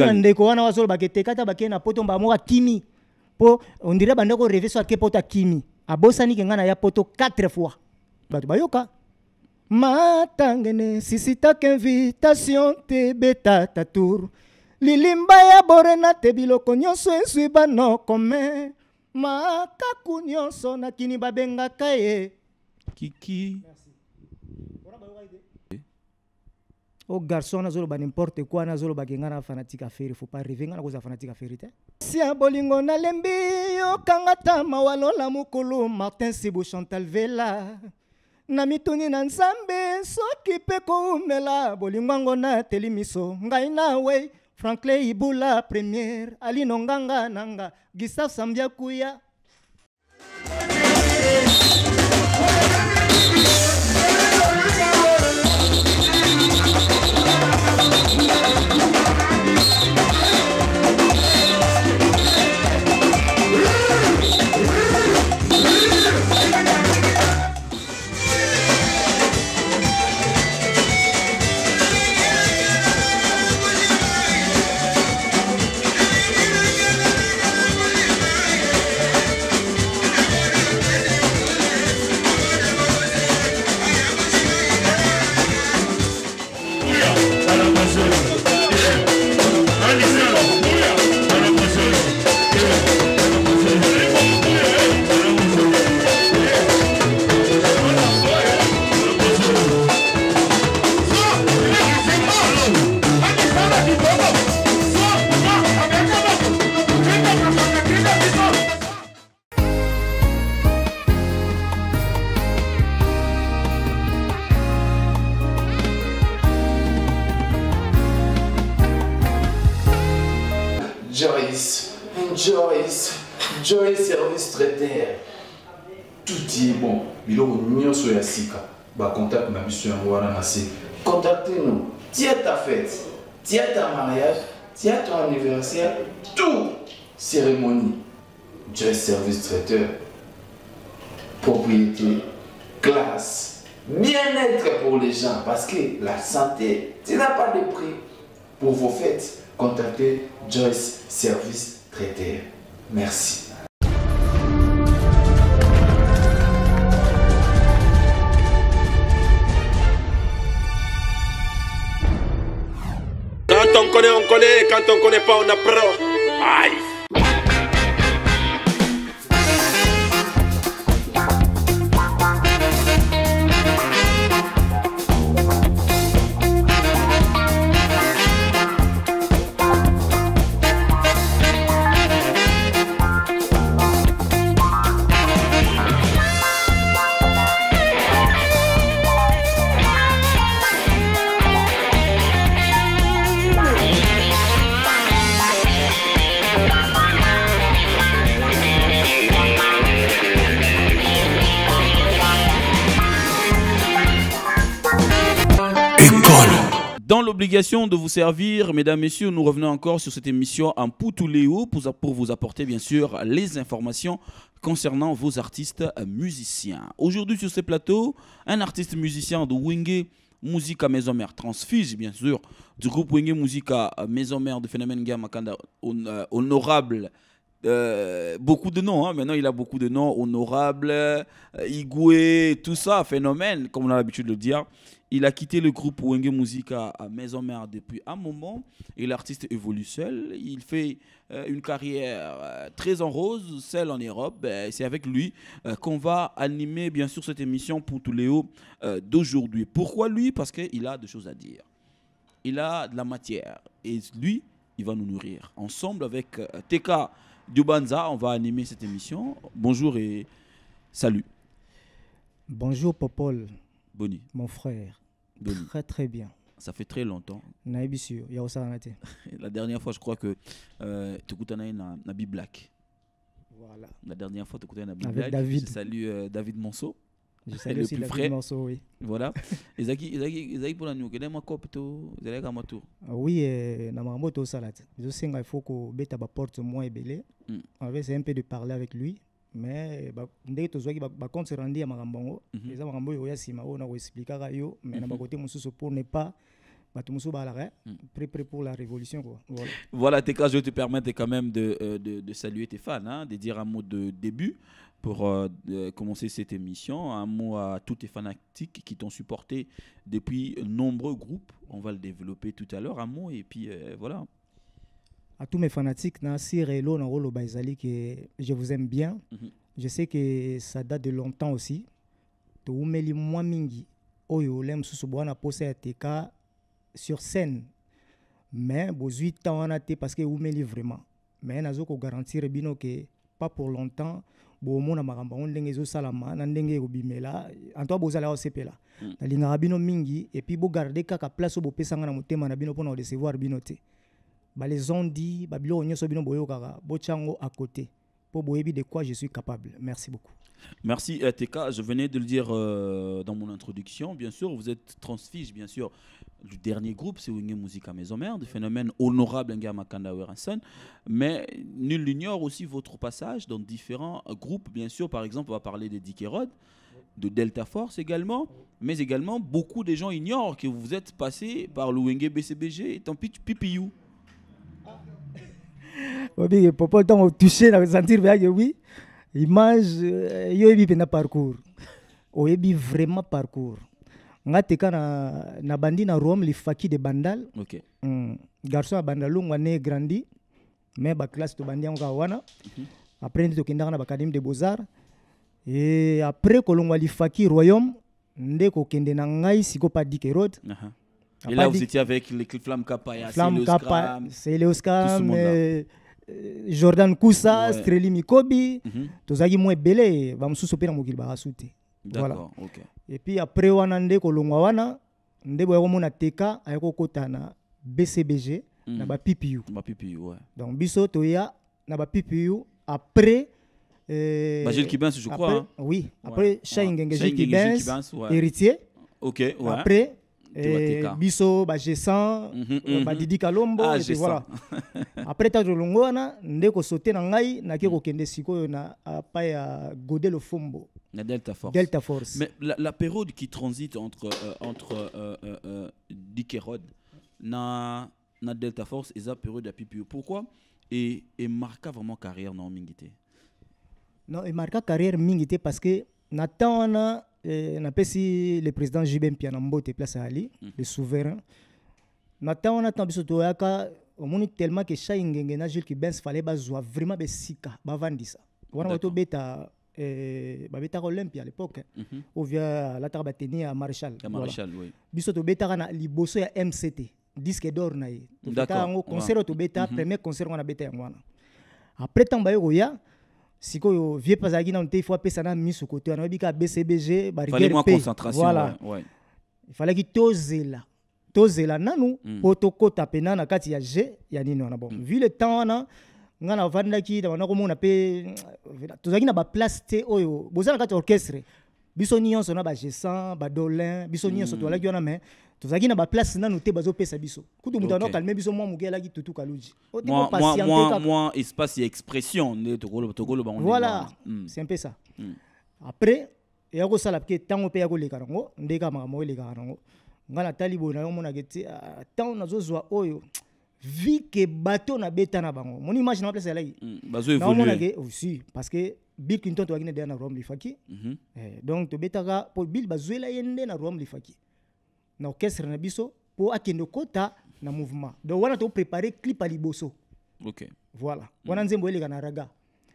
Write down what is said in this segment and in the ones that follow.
na ndeko wana wazolobaka ete kata bakei na poto mbaa moko akimi mpo ondire bandeko reve so ake poto akimi abosani ke ngai naya poto 4 fois bato bayoka matangene sisitaka invitation te beta tatour lilimba ya borena te biloko nyonso ezwi banoko me makaku nyonso nakini babengaka ye kiki Merci. o garçon nazoloba nimporte kua nazolobaka ngai na fanatike aferi faut pas rêve ngai nakozala fanatike aferi te si ya bolingo nalembi yokanga ta mawalola mokulu martin sibu chantal vela na mituni na nzambe soki mpe koumela bolingo yango nateli miso ngai nawe franklin ibula première alinonganga nanga gistav sambiakuya Joyce, Joyce, Joyce Service Traiteur. Tout est bon. Il y a un Ba contact ma biso yango Contactez-nous. Tiens ta fête, tiens ta mariage, tiens ton anniversaire, tout cérémonie. Joyce Service Traiteur. Propriété, classe, bien-être pour les gens parce que la santé, tu n'as pas de prix. Pour vos fêtes, contactez Joyce Service Traité. Merci. Quand on connaît, on connaît. Quand on connaît pas, on apprend. Aïe. Obligation de vous servir, mesdames, messieurs. Nous revenons encore sur cette émission en Poutouléo pour, vous apporter, bien sûr, les informations concernant vos artistes musiciens. Aujourd'hui, sur ce plateau, un artiste musicien de Wingé. Musica Maison Mère, transfuge bien sûr, du groupe Wenge Musica Maison Mère de Phénomène Gamakanda, euh, honorable euh, beaucoup de noms. Hein. Maintenant, il a beaucoup de noms. Honorable, euh, Igoué, tout ça, phénomène, comme on a l'habitude de le dire il a quitté le groupe Wenge Musica à Maison Mère depuis un moment et l'artiste évolue seul. Il fait euh, une carrière euh, très en rose, celle en Europe. Ben, c'est avec lui euh, qu'on va animer bien sûr cette émission pour tous les hauts d'aujourd'hui. Pourquoi lui Parce qu'il a des choses à dire. Il a de la matière et lui, il va nous nourrir. Ensemble avec TK Dubanza, on va animer cette émission. Bonjour et salut. Bonjour Popol. Boni, Mon frère. Très très bien. Ça fait très longtemps. Naibisio, Yaosa Arate. La dernière fois, je crois que euh, tu as na Nabi Black. Voilà. La dernière fois, Tukutana Nabi Avec David. Je salue euh, David Monceau. Je salue le aussi plus David Monceau, oui. Voilà. Ezaki, Ezaki, Ezaki pour la nuit. Quel est mon cop to Ezaki tour ah Oui, euh, na moto, ça là Je sais qu'il faut que bête à porte moins belé. Hmm. On va essayer un peu de parler avec lui mais ndenge tozwaki se rendi ya makambo yango mhm. eza makambo oyo oya nsima expliquer nakoexplikaka yo mais na mhm. bakote mosusu pour ne pas mhm. prêt, pour la révolution. Voilà, voilà TK, je vais te permettre quand même euh, de, de, saluer tes fans, hein, de dire un mot de début pour euh, commencer cette émission. Un mot à tous tes fanatiques qui t'ont supporté depuis nombreux groupes. On va le développer tout à l'heure, un mot, et puis euh, voilà à tous mes fanatiques, na Cirello, na Rolo Baizali, que je vous aime bien. Mm -hmm. Je sais que ça date de longtemps aussi. Toumeli mwa mingi, oyo lem n'a posa ya teka sur scène. Mais bozui en été parce que oumeli vraiment. Mais nazo ko garantir bino que pas pour longtemps bomona makambo yango ndenge ezosalama na ndenge ekobimela antoa bozala ya osepela mm. nalingaka bino mingi epuis bogarde kaka place oyo bopesanga na motema na bino pour recevoir Binote. te bah, les babiloko nyonso bino boyokaka bochango à côté pour boyebi de quoi je suis capable merci beaucoup Merci TK, je venais de le dire euh, dans mon introduction, bien sûr, vous êtes transfige, bien sûr, du dernier groupe, c'est Wingé Musique à Maison Mère, du phénomène honorable Ngama mais nul n'ignore aussi votre passage dans différents groupes, bien sûr, par exemple, on va parler des Dick de Delta Force également, mais également, beaucoup de gens ignorent que vous êtes passé par le Wingé BCBG et tant pis, pipiou wabiki popo ntango touche nakosentire veyake oui, image euh, yo oyebi mpenza parcours oyebi vraiment parcours nga te na, na bandi na rome lifaki de bandal Ok. mm. garçon a bandal longwa ne grandi me classe to bandi nga wana mm -hmm. après nde tokendaka na bacadémie de après arts e après kolongwa lifaki royaume nde kende na ngai siko pa dik erode uh -huh. Et là, vous étiez avec les Flamme Kappa, Flamme Kappa, c'est Léoscam, euh, jordan kusa streli mikobi mhm. tozalaki mwa ebele bamosusu mpe na mokili bakasu te voilà epuis après wana nde kolongwa wana nde boya komona teka aye kokɔta na bcbg mhm. na bapipiu donc biso toya na bapipiu après Euh, bah, Gilles Kibens, je crois. Après, hein. Oui, après ouais. Chaingenge ouais. Gilles Kibens, héritier. Ok, ouais. Après, biso bagesan mm -hmm, mm -hmm. kalombo ah, voilà après ntango tolongo wana nde kosote na dans nake mhm. kokende sikoyo na epai ya le lofombo na delta force delta force mais la, période qui transite entre, euh, entre euh, euh, euh dikerod na, na delta force la période de pipio pourquoi et emarka vraiment carrière dans Mingité Non, et emarka carrière Mingité parce que na eh, napesi le président jibe Pianambo mbote place ali mm. le souverain na ntango wana ntango biso toyaka tellement que chai ingénieur na jules kibens fallait bazwa vraiment besika bavandisa wana bato beta eh, bêta Olympia à l'époque mm -hmm. ovia alataka Marshall. ya maréchal oui. biso tobetaka na liboso ya mct disque d'or na ye tobeta yango concert oyo bêta, mhm. premier concert on a bêta en wana après tant baye koya sikoyo vie mpe azalaki nano te ifo apesa na miso kote wana oyebika bcbg barivvoilà ifalaki tozela tozela nanou mpo tokɔta pena na kati ya g ya nini wana bon hmm. vu le temps wana ngai navandaki nabanda pe mpe tozalaki na baplace te oyo boza na kati ya orchestre biso nyonso na bagesan badolin biso nyonso hmm. tozalaki wana mais na biso kutu okay. calmer. biso mwa de tutu moi espace et expression voilà hmm. c'est un peu ça hmm. après eya sala ke a mpe ya koleka nango nde ka makambo oelekaka na ngai natali place oyo na bango mon image na aussi hmm, oh, parce que bill clinton na de na rome faki mm -hmm. eh, donc pour bill ye na rome na orchestre na biso mpo kota na mouvement donc wana préparer clip à liboso okay. voilà mm. wana nzembo eleka na raga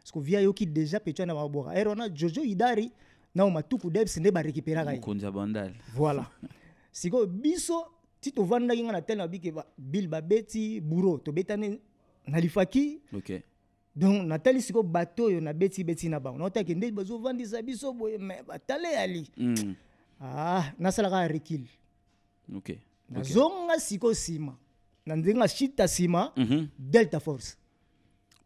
Si via déjà petit na on wana jojo idari nao matuku récupérer nde konja bandal voilà sikoyo biso ti tovandaki nga na tele na bike bil babeti to un na lifaki donc natali bato nabeti beti na nde un biso boye batale mm. ah Ok. okay. nazonga okay. sikoyo nsima na nzenga shita nsima mm -hmm. delta force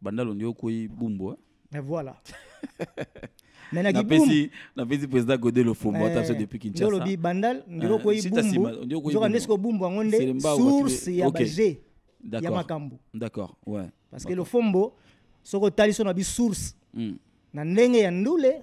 voilà. Mais okoyi bumbu eh? voilà napesi président gode lofumbo ataso eh, depuis kinshasalobi bandal ndelo Bumbo. bumbuzoka nde sikoyo bumbu yango nde source ya baje ya makambo d'accord ouais parce que le lofombo soko otali so na bisource mm. na ndenge ya ndule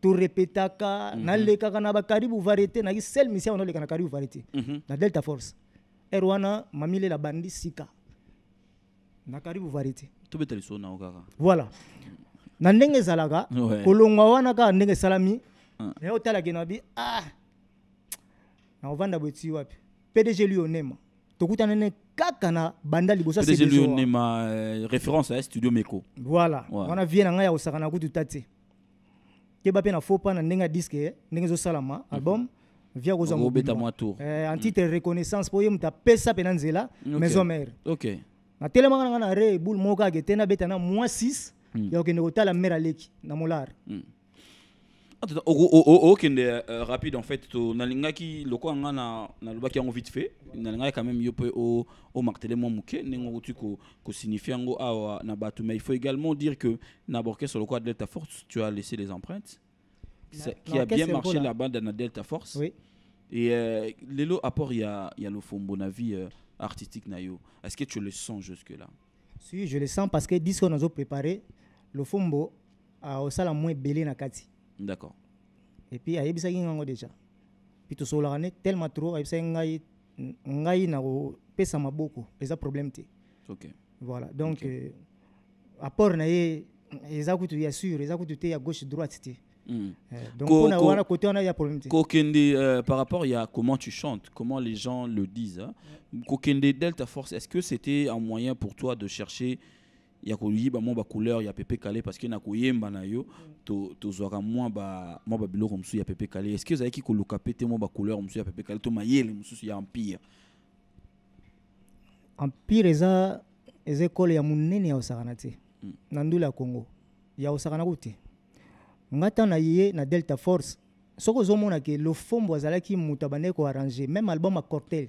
torepetaka mm -hmm. nalekaka na bakaribu variété Tu sel misia naoleka na karibu variété mm -hmm. na delta force r wana la bandi sika na karibu variété voilà na ndenge ezalaka ouais. wana kaka ndenge esalami ah. na bi ah wapi pdg lui onema kaka na banda lui ma euh, référence ya studio meko voilà On vie ya keba mpe na fo mpa na ndenge album via kozwa mobetama tour euh, en mhm. titre reconnaissance mpo ye moto apesa mpe na nzela maison mare natelemaka nanga na re ebule moko ake te nabeta na moins 6 mhm. ya kokende kotala mare aleki na molare mhm. Ok, euh, rapide en fait nalingaki lokola nga nalobaki yango vite fait nalingaki quand même yo au omartele mwa moke ndenge okuti signifie que awa na bato mais il faut également dire que na borkestre de delta force tu as laissé les empreintes qui a bien marché là-bas la delta force oui. et les euh, lelo apport y fond de la vie euh, artistique est-ce que tu le sens jusque là si je le sens parce que disque a préparé au salon moins belle na kati D'accord. Et puis, il y a déjà. Puis, tout ça, tellement trop, il y a ça m'a beaucoup. Ils ça, problème. Ok. Voilà. Donc, okay. euh, à part, il y a des assures, il y a des à gauche, droite. Mm. Euh, donc, on a, on a côté, on a Kokende, euh, par rapport à comment tu chantes, comment les gens le disent, hein. Kokende Delta Force, est-ce que c'était un moyen pour toi de chercher ya koyiba mwa bacouleur ya pepe kale parceke na koyemba na yo mm. tozwaka to mwa babiloko ba mosusu ya pepe kale estce ezalaki koluka pe te mwa bacouleur mosusu ya pepe kale to mayele mosusu ya empire empire eza eza ekole ya monene ya osakana te mm. na ndula ya congo ya osakanaku te nga ntango na ye na delta force soki ozomona ke lofombo azalaki moto abandeki koarrange même album ya cortel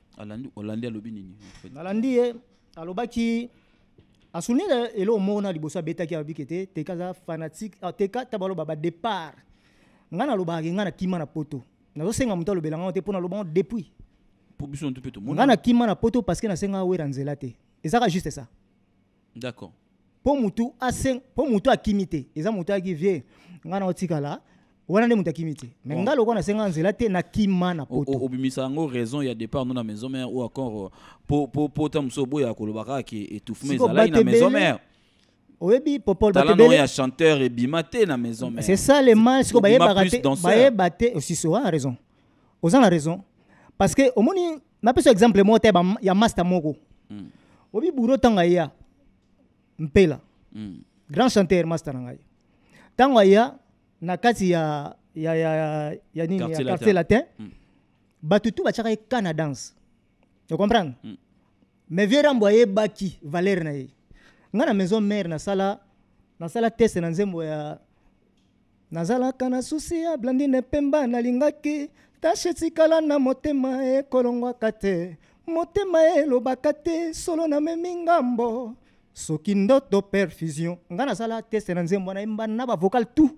alandiye eh, alobaki asunila elo eh, mona liboso abetaki alobiki ete teka aza fanatique ah, teka ta baloba badépart ngai nalobaki ngai nakima na poto nazosenga moto alobela ngai te mpo nalobango depuis ngai nakima na poto parceke nasenga awera nzela te ezaka juste ça d'accord mpo motu akimi te eza motu ayaki vie ngai naotikala wana nde moto akimi te me ngai lokola nasenga nzela te nakima na poto obimisa yango raison départ no na maison mère. Ou encore euh, pour na maison mare oyebi popol ya chanteur na maison mère. c'est ça le mal siko te a oh, raison oza na raison parce que omoni napesa exemple moko te ya master moko hmm. oyebi buro ntango aya mpela hmm. grand chanteur master ngai na kati ya ya ya ya, nini quartier ya quartier latin, latin. Mm. bato tu batiaka ye ka na danse ocomprendre mm. mais vie rambo ayebaki valeur na ye na maison mare nasala nasala teste na nzembo ya nazalaka na susi ya blandine pemba nalingaki tashe etikala na motema ekolongwaka te motema elobaka te solo namemi ngambo soki ndoto perfusion ngai nasala teste na nzembo na yemba na vocal tout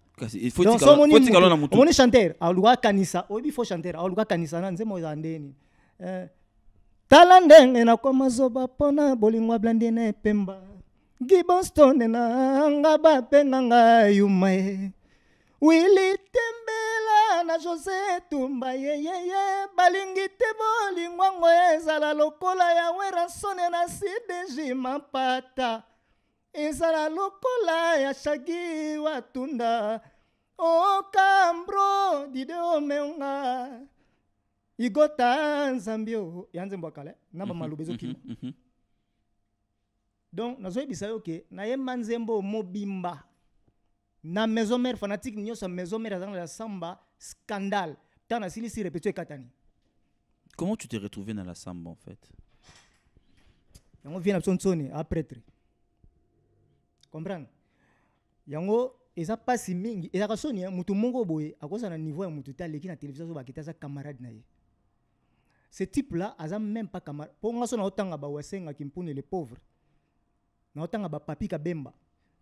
omoni chanteur aluka kanisa oyebi fo chanteur aluka kanisa na nzembo ezala ndeni eh, tala ndenge nakoma zoba mpona bolingo ablandi na epemba gibonstone nanga bapenganga yuma ye wili tembela na jose tumba yeyeye balingi te bolingo ango ezala lokola ya weransone na sideji mapata ezala lokola ya shagi watunda o cambro, dideo meonga igota na bamaloba mhm, mhm, mhm. donc ke nzembo mobimba na maison mère fanatique nyonso maison mère dans la samba scandale si nasilisi repetio comment tu t'es retrouvé dans la samba en fait yango Je ah, yango eza mpasi mingi ezalaka soni motu moko boye akozala na niveau ya motu te aleki na televizio so bakita aza camarade na ye ce type là aza même pas camarade mpo nga so naotanga bawese engaki mpune le pauvre naotanga bapapi kabemba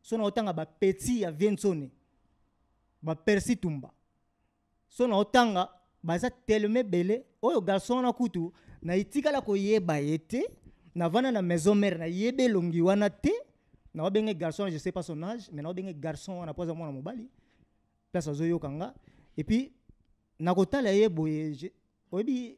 so naotanga bapeti ya viensone bapersi tumba so naotanga baza telema ebele oyo garson wana kutu na etikala koyeba ye te navanda na maison mare nayeba elongi wana te na babenge garçon je sais pas son âge mais na babenge garçon on a posé moi na mobali place kanga et puis na kotala ye boye oyebi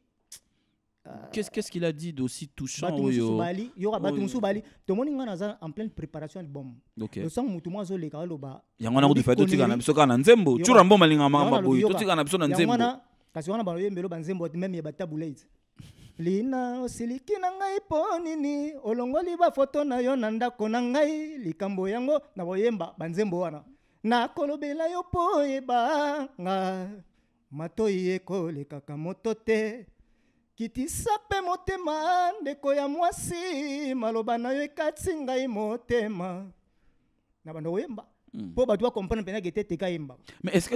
euh, Qu'est-ce qu'est-ce qu'il a dit d'aussi touchant oyo bali yo batu musu bali to moni ngana za en pleine préparation de bombe okay. losango mutu mwa zo leka loba yango na kudifa to tika na biso kana nzembo tura bomba linga mama boyo to tika na biso na nzembo kasi wana ba yembelo ba nzembo même ya batabulate lina osiliki na ngai mpo nini olongoli bafoto na yo na ndako na ngai likambo yango na boyemba banzembo wana nakolobela yo mpo oyebanga matoi ekolekaka moto te kitisa mpe motema ndeko ya mwasi maloba na yo ekati ngai motema na banda koyemba mpo hmm. mm. bato bakomprendre mpenza gete teka yemba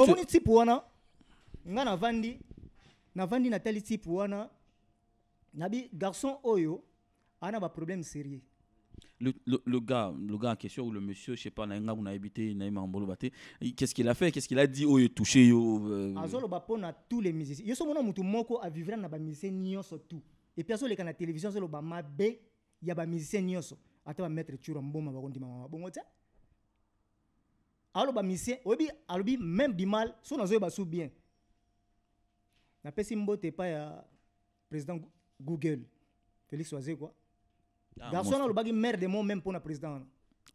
omoni type wana nga navandi navandi natali type wana nabi garçon oyo ana ba problème sérieux le, le, le, gars le gars en question ou le monsieur je sais pas na ngambu na habité na imambolo baté qu'est-ce qu'il a fait qu'est-ce qu'il a dit oh touché yo euh... azolo ba pona tous les musiciens yeso mona mutu moko a vivre na ba musicien nyonso tout et puis azolo kana télévision azolo ba mabe ya ba musicien nyonso ata ba maître tshura mboma ba kondima mama bongo tsa alo ba musicien alors alobi même du mal so nazo ba sou bien na pesi mbote pas ya président Google. Félix Oise, quoi. Ah, Garçon, le a maire de moi même pour le président. Hein.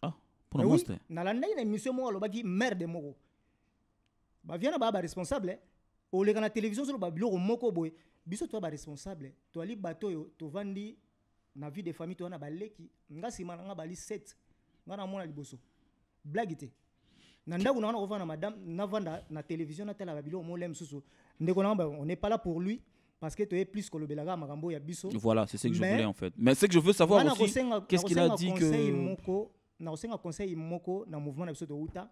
Ah, pour le monstre. Dans la naine, monsieur, on a maire de moi. Bah, viens là-bas, bah, responsable. Hein. Au le dans la télévision, sur le au moko boy. Biso, toi, bah, responsable. Hein. Toi, li bateau, tu vendis, na vie de famille, toi, na qui. Nga si mananga na 7. Nga na mona liboso. Blague te. na on na wana à madame na navanda na télévision n'a babilo omolea mosusu ndeko na bah, on n'est pas là pour lui parce que tu es plus kolobelaka makambo ya biso voilà c'est ce que je voulais en fait mais ce que je veux savoir aussi qu'est-ce qu'il a dit que moko na conseil moko na mouvement na biso outa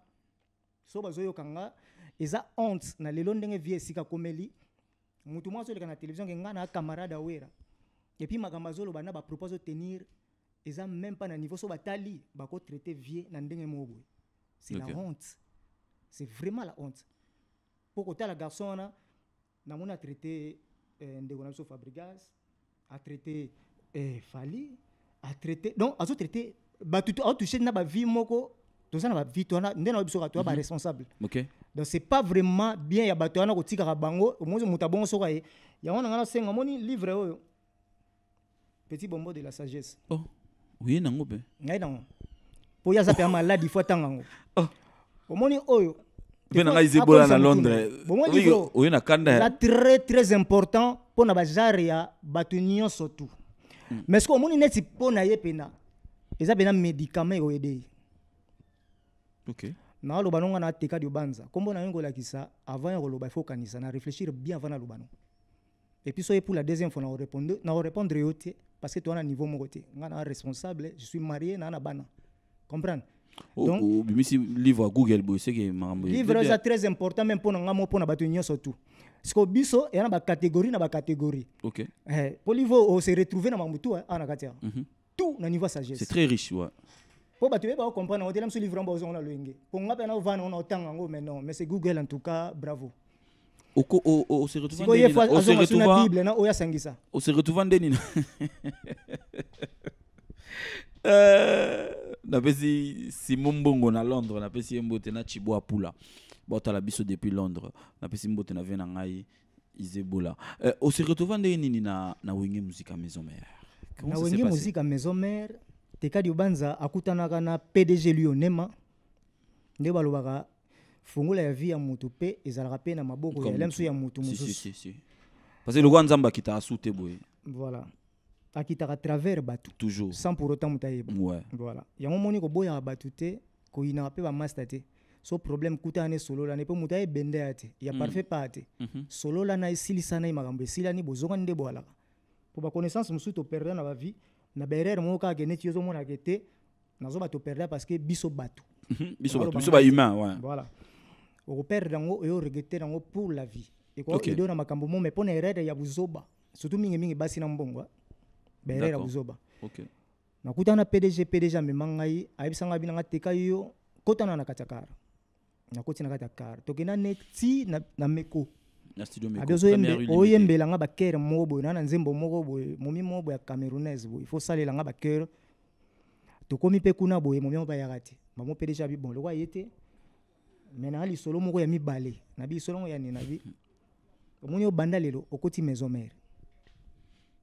so bazoyoka nga eza honte na lelo ndenge vie sika komeli mutu mwa azoleka na télévision ke ngai na camarade awera epuis makambo azoloba na bapropos azotenir eza même pas na niveau so batali traiter vie na ndenge moko c'est okay. la honte c'est vraiment la honte pour mpo la garçon na mona traiter eh, ndegonamso fabrigas eh, fali traité. donc azotraité bato aotouché na bavie moko toza na bavie to wana nde na biso kato mhm. responsable. Ok. donc c'est pas vraiment bien ya Au wana kotikaka bango omozo moto bon soko ye ya na ngai nasenga un livre oyo petit bonbon de la sagesse oh oui non, mpe ngai nango mpo ye aza mpe fois maladi oh. fo Oh moni oyo mpenanga ebola na londres oyo na kanda ya très très important mpo na bajare ya bato nyonso tu hmm. mais soki omoni neti mpo na ye pena eza pena médicament ekoyede ye okay. naaloba nonga nateka liobanza nkombo na yo kolakisa avant ya koloba ifo na réfléchir bien avant naloba no epuis soki pour la deuxième fois nakorépondre yo te parce que toa na niveau moko te ngai na responsable je suis marié naa na bana comprendre obimisi oh, oh, livre google boye soki livre eza très important même pour na ngai mo mpo na bato nyonso tu parceke biso a na catégorie na catégorie OK eh, pour livre ose oh, retrouve hein, na makambo tu awa na kati -hmm. tout na niveau sagesse c'est très riche ouais. pour bato yeba on yango on lamoso livre yango ozongo na loyenge mpo nga mpe na ovanda ngo on otanga yango mais non mais c'est google en tout cas bravo oseretrouva bible on oyo asangisa oseretrouva nde nini euh, napesi simon mbongo na londres napesi ye mbote na chibo apula baotala biso depuis londres napesi mbote na vie na ngai izebola euh, oseretrouva ndenge nini na, na wenge musika maison mare na wenge musika maison mare tekadi obanza akutanaka na pdg lionema nde balobaka fungola ya vie ya motu mpe ezalaka mpe na maboko ya lemso ya motu mosusu parce lokwa nzambe akita asu te boye voilà akitaka travers bato toujours sans pour autant moto ayeba ouais. voilà yango omoni koboyaka bato te koyinaka mpe bamaster te so problème kutana esololana mpe moto ayebende ya te ya mm. parfait paa te mm -hmm. sololana esilisana ye makambo esilani bozongani nde boalaka connaissance baconnaissance mosusu perdre na vie na baerreur moko kaka neti yo ozomonaka ete nazoba perdre parce que biso bato mm-hmm. biso biso bahumain ouais. voilà okoperdre yango oyo oregrete yango pour la vie quoi okay. donne makambo mo mais mpo na erreur ya bozoba surtout mingé basi na mbongo bayerera kuzoba okay. nakutana na pdg pdg amema ngai ayebisa ngai bina nga teka yo kotana na kati ya kar nakoti na kati ya kar tokenda ne ti na, na meko abi ozoyembela nga bakere moko boye na na nzembo moko boye momi moko boye ya camerounaise boye ifo osalela nga bakere tokomi mpe kuna boye momi yango bayaka te bamo mpe deja bibon lokwa ye te me naa lisolo moko ya mibale na bilisolo yango ya nini na bi omoni obanda lelo okoti maison mare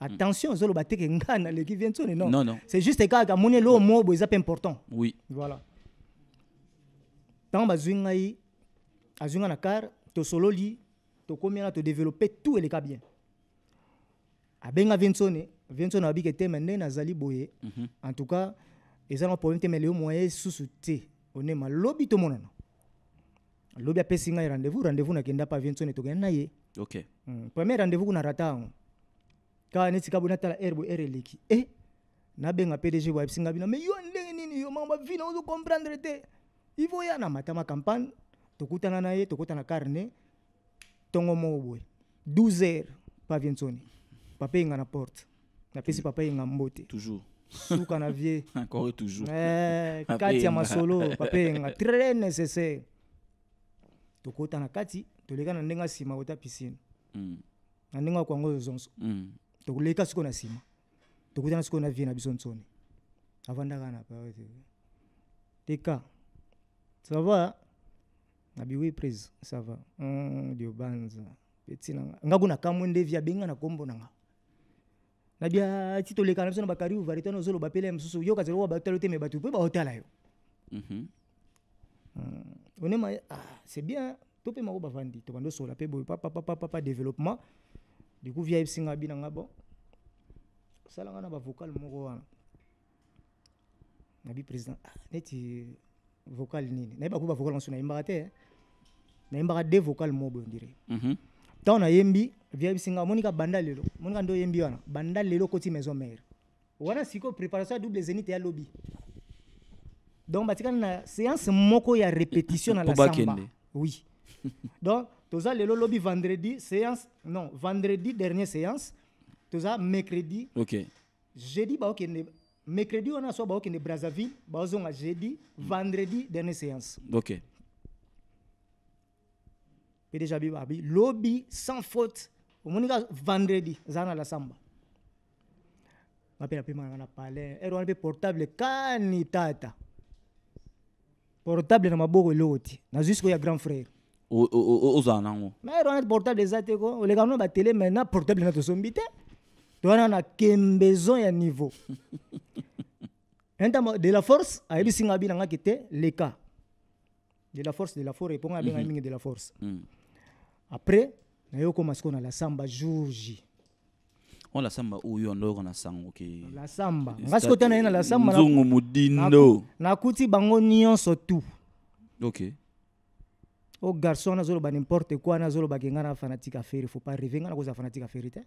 Hmm. attention bateke teke le qui vient nsoni non, non, non. c'est juste kaka amoni eloo mobo eza mpe important oui voilà ntango bazwi ngai na car to sololi to tokómi to développer tout cas bien abenga vie nsoni vie nsoni abiki te me na zali boye mm -hmm. en tout cas eza na problème te me leyo moyen esusu te one malobi tomonana lobi apesi un rendez-vous rendez-vous kenda pa vient nsoni tokende na ye Ok. mm. premier rendez-vous on rata raté. Hein. kaka neti ka bona tala ere boye ere eleki e nabenga pdg boye ayebisinga bino mai yo ndenge nini yo makambo vi na ozo comprendre te ivo ya na matama campagne tokutana na ye tokutana carne ntongo moko boye 12 heures pavie ntsoni papa yenga na porte napesi papa yenga mbote toujours suka na vie encore toujours eh, kati ya masolo papa yenga très nécessaire tokota na kati toleka na ndenge nsima kota piscine mm. na ndenge akwango zonso mm. tokuleka sikoyo na nsima tokutana sikoyo na vie na biso ntsoni avandaka na pa teka ça va nabiwi prise ça va hmm, dio banza peti nanga ngaku nakamwe ndevi abenga na kombo nanga nabia ah, ti toleka na biso na bakari uvare ti wana ozoloba pele ya mosusu yo kazala oyo batalo te me bato mpe baotala yo mhm. hmm. onema ah, c'est bien to mpe mako bavandi tobandi osola mpe boye papapapapa développement coup via singa bina ngabo sala osalanga na bavocal moko wana nabi président ah, neti vocal nini nayebi bakoki bavocal mosusu imbarate na nayembaka de vocal mo boye ondire ntango mhm. yembi via singa monika banda lelo monika ndo yembi wana banda lelo okoti maison mère wana siko préparation double zenite ya lobi donc batikani na séance moko ya répétition na samba oui donc toza lelo lobby vendredi séance non vendredi dernier séance toza mercredi ok jeudi bah okay, mercredi on a so ok okay, brazzaville zonga jeudi vendredi dernière séance ok mpe déjà biba lobby sans faute omoni kaka vendredi zana na samba. Ma mpe mananga na palin ere wana portable kani portable na maboko loti. Na jusqu'au ya grand frère mais nango a portable Les gars la télé maintenant portable na besoin ya niveau de la force ayebisinga bi leka de la force de la force, eponga abenga mhm. de la force mhm. après na okoma sikoyo na samba jour j o oh, samba samba a yoko na sang sang, ok. samba samba. samba na na samba. nzungu na nakuti bango ok o oh, garçon anazoloba nimporte kua anazolobaka fanatique na fanatike afere faut pas a malam. nakozala fanatique afere te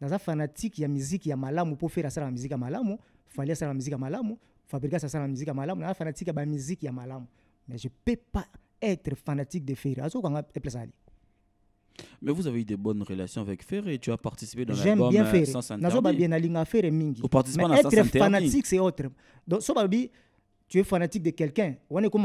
naza fanatike ya miziki ya malamu mpo fere asala na miziki ya malamu fali asala na miziki ya malamu fabrikas asala na miziki ya malamu naza fanatique ya bamiziki ya malamu mais je peux pas être fanatique de fere azokanga eplace Mais vous avez eu des bonnes relations avec Ferre et tu as participé dans l'album J'aime bien Ferre. Nazoba bien alinga Ferre mingi. Vous participez dans Être fanatique c'est autre. Donc si tu es fanatique de quelqu'un, on est comme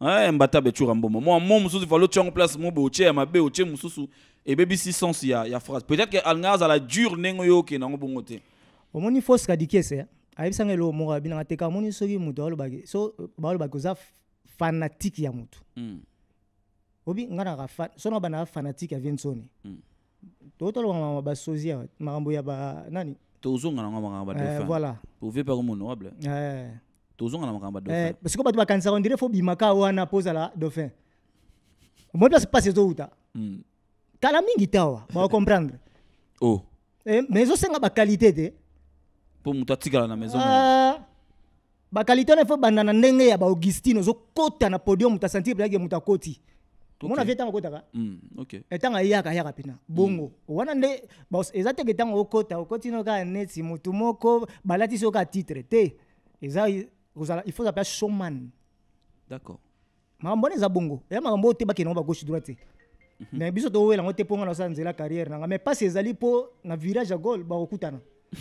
Eh, mbata becura mboma mwa mo mosusu ifalo otie yango place mobe otie ya mabe otie mosusu ebebisi sens ya, ya phrase peut-être ke alinga azala dure ndenge oyo okende yango bongo te omoni fausse kadikese ayebisanga eloko moko abinanga te kamoni soki moto balobaki so balobaki oza fanatike ya motu hmm. obi nga naka sona banaka fanatike ya viensoni hmm. totolobaa basosie makambo ya banani tozonga nango makambo eh, voilà ouve par monoable tozonga na makambo ya sikoyo eh, bato bakanisaka ondire fo bimaka wana mpo ozala dauphin omoi place mpasi ezowuta kala hmm. mingi te awa bakocomprendre o oh. eh, mais ezosenga bakalite te mpo moto atikala na maison ah, bakalite wana efo ebanda na ndenge ya baaugustine ozokota na podium moto asentire pelaki moto akoti omona vie ntango okotaka ntango hmm, eh, ayaka ayaka pena hmm. bongo wana nde eza teke ntango okota okoti nokaka neti motu moko balatisi oka titre te eza il faut appeler showman d'accord makambo wana eza bongo Et ma oyo te non va gauche, droite mhm. mais biso towelango te mpo nga nasala la carrière nanga mais ces ali pour na virage à gol bakokutana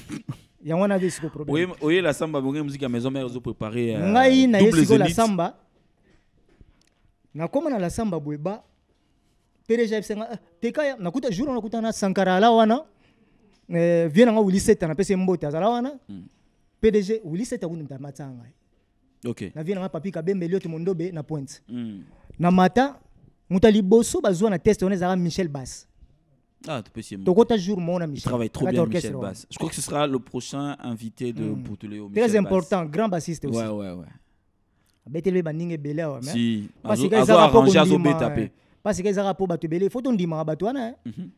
yango wana eza problème. Oui, la samba bonge musique à maison mare préparer. Euh, ngai naye siko la samba comme na la samba boye ba pdg fc nga eh, teka nakuta jour nakutana na sankara la wana eh, vie nanga wili sete napesi mbote la wana mm. pdg wili sete akundimta matya ngai okay. na vie nanga papi kabembe eliot be na pointe hmm. na mata moto ya liboso bazwa na test wana ezalaka michel Bass. Ah, tu peux Tokota jour mon ami. Il travaille trop bien Michel Bass. Je crois que ce sera le prochain invité de hmm. Michel Bass. Très important, grand bassiste aussi. Ouais, ouais, ouais. abetelemi baninga ebele awa si parce que eza rapport kondima parce que un rapport bato ebele faut ton tondimaka bato hein. Mhm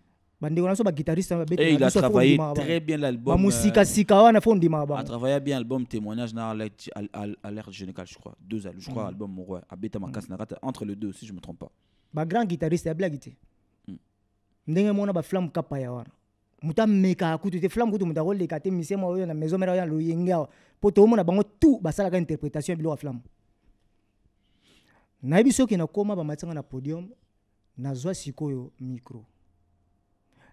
bandeko na eh, biso il a travaillé très bien l'album bamosikasika euh, wana fo ondimaka A travaillé bien album témoignage na alerte général je crois deux je crois mm. album moko abeta makasi mm. na kati entre les deux si je me trompe pas bagrand guitariste blague te mm. ndenge mona baflamme kapaya wana moto amekaka kutu te flamme kutu moto akoleka te misema oyo na maison mera oyo na loyenge awa mpo toomona bango tout basalaka interprétation ya biloko ya flamme nayebi soki nakóma bamatianga na podium nazwa sikoyo micro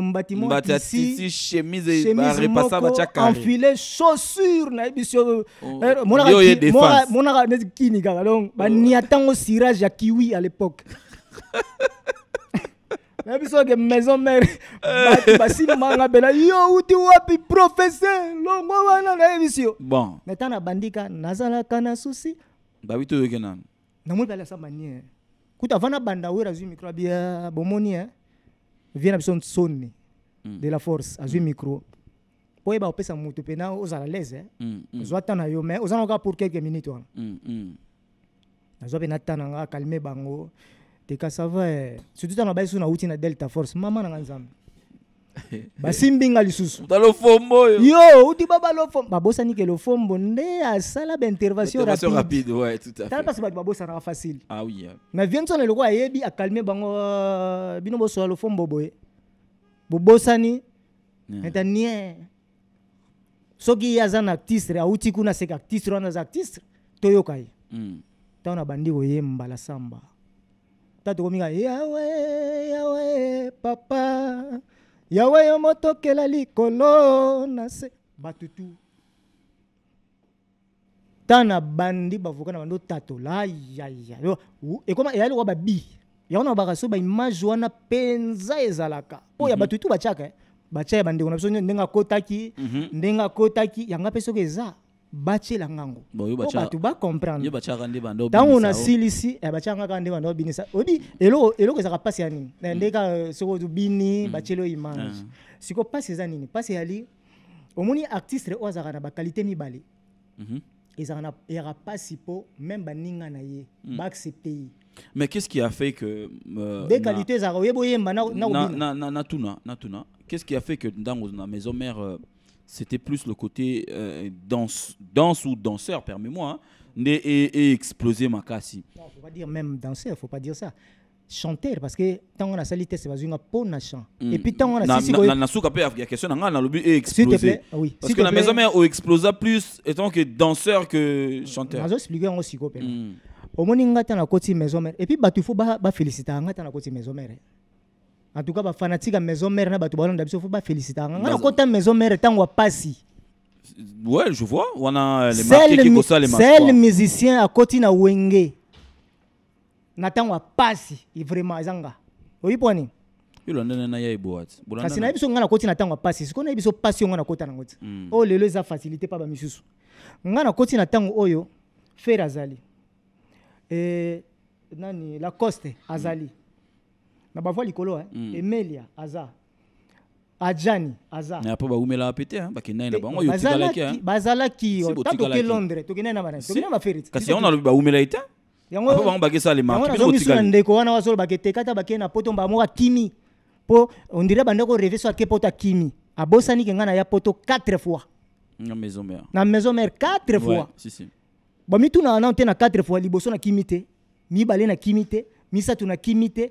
bâtiment ici chemise chemise moko enfilé chaussures na biso mona mona mona cirage à kiwi à l'époque na que maison mère bato basimbanga mpena yo uti wapi professeur longo wana nayebi bon me ntango nabandika nazalaka na susi babi toyoki nano la balasa maniere kuta avanda banda oyo micro vie na biso soni mm. de la force azwi mm. micro mpo oyeba kopesa motu mpena ozala lese eh. mm, ozwa ntan na yo mai oza na kaka pour quelques minutes wana nazwa mpena ntan na nga akalme bango teka sava eh. surtout ntango bayesu nauti na delta force mama na nga nzambe basimbi nga lisusu yo uti babalofombo babosani ke lofombo nde asala baintervention rapidetala mpasi bato babosanaka facile na vie nsona lokola ayebi akalme bango euh, bino bosola lofombo boye bobosani eta ah. nie soki ye aza na artistre auti kuna seka artistre wana aza artistre toyoka ye hmm. ntango na bandi koye mbala samba ta tokomika yawe yawe papa yawe yo motokela likolo na se batutu tana bandi bavoka na bando tatola ekoma eyali lokwa babi yango na babaka so baimage wana mpenza ezalaka po ya mhm. batutu batiaka eh. batia ya bandeko na biso ndenge akotaki mhm. ndenge akotaki yango mpe soki eza batiela ngango bato ici nasilisi batianga kaka nde bando babinisa odi eloko ezalaka mpasi ya nini eh, nde mm. eh, bini soki obini mm. batiela oyo image ah. siko mpasi eza nini mpasi eyali omoni artiste oyo azalaka na bakalite mibale mhm. ezalaka eyaka mpasi mpo meme baninga na ye mm. baaccepte pays mais qu'est ce qui a fait que euh, des qualités ezalaka oyeba oyemba na na natuna natuna qu'est ce qui a fait que ntango na maison mère c'était plus le côté euh, danse, danse ou danseur, permets-moi, hein, et, exploser Makassi. Non, faut pas dire même danseur, il ne faut pas dire ça. Chanteur, parce que tant qu'on a salité, c'est parce qu'on une peau chant. Mm. Et puis tant qu'on a si il y a question, on a le but exploser. oui. Parce que la maison mère, on explosa plus étant que danseur que chanteur. Je expliquer on aussi, hein. mm. Au moins, on a la maison mère. Et puis, il bah, faut bah, bah, féliciter, on a la maison mère. Hein. en tout cas bafanatike ya maison mare na bato balonda biso fo bafélicitanka nga nakota maison mare ntango apasi ouais je vois wana sel musicien akoti na wenge na ntango apasi vraiment ezanga oyipwani yolo ndene na ye eboa ti kasi nayebi so nga nakoti na ntango apasi sikoyo nayebi so pasi yongo nakota nango ti hmm. oyo oh, lelo eza facilité mpa bamisusu nga nakoti na ntango oyo fer azali eh, nani lacoste azali mm na bavwa likolo eh? mm. emelia aza ajani azapo baumela bapete bakendai na bango bazalaki londres tokendai na batokendai baferitisi baumela ete yango bango ndeko wana wasolo baketeka ta bakei na poto bamoko akimi mpo ondire bandeko reve so ake poto akimi abosani ke ngai naya poto 4 fois na maison mare 4 fois bamitunaka nano te na 4 fois liboso nakimi te mibale nakimi te misato nakimi te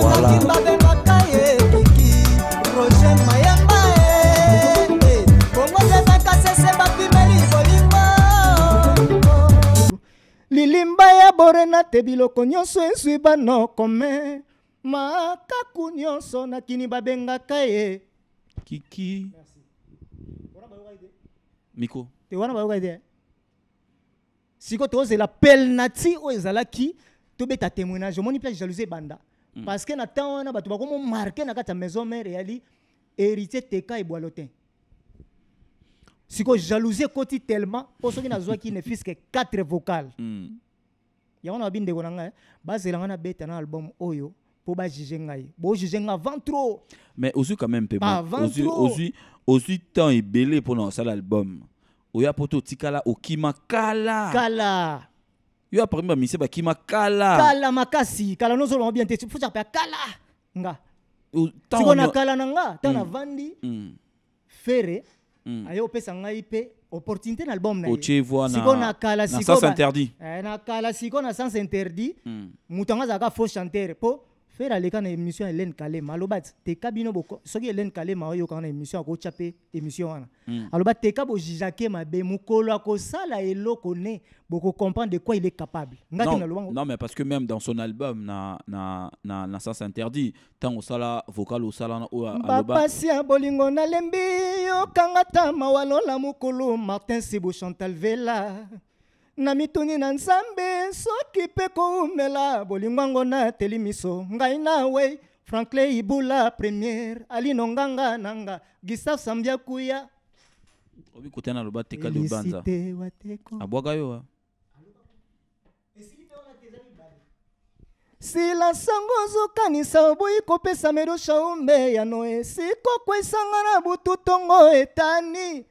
voilà. lilimba ya borena te biloko nyonso ezwi banoko me makaku nyonso nakini babengaka ye kiki miko te wana ba bayoka ete eh? nati tozela pelnati oyo Tobe ta témoignage omoni place jalousie banda Mm. parce que na temps wana a marqué na kata maison mère hérité teka jalousie koti tellement ne fiske 4 vocales yango na babindeko na tu bazela ngai beta na album oyo Pour bajuge ngai avant trop mais aussi quand même aussi Aussi temps tu album oya poto to okima kala kala yo aparmi bamisie bakima kala kala makasi kala seulement bien te nga kala nga vandi fere aye opesa opportunité na album na kala sikona eh, sens interdit mm. faux chanteur fera na émission Hélène Kalema aloba te kabino boko soki Hélène Kalema oyo kana émission à chape émission wana hein. hmm. aloba te kabo jijake mabe mukolo ko sala eloko ne boko comprendre de quoi il est capable non, non mais parce que même dans son album na na na na sens interdit tant au sala vocal au sala o aloba pasi ya bolingo na lembi yo kangata mawalola mukolo Martin Sebo Chantal Vela na mituni na nzambe soki mpe koumela bolingwango nateli miso ngai nawe franklin ibula première alino nganga nanga gustave sambiakuya obi kutana loba tekali obanza abwaka yo ah. sila sango ozokanisa oboyi kopesa medoshaumbe yano esikokwesanga na butu ntongo etani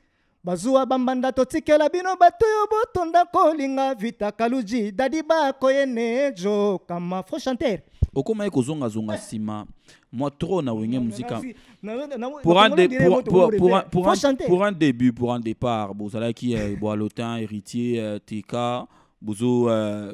bazwa bambanda totikela bino bato oyo botonda kolinga vita kaluji dadi bakoyene kama fro chanter okomaki kozongazonga nsima eh. moi trop na wenge muzika pour un, pour, pour, pour, pour, un, début pour un départ bozalaki eh, boalotin héritier eh, tika bozo eh,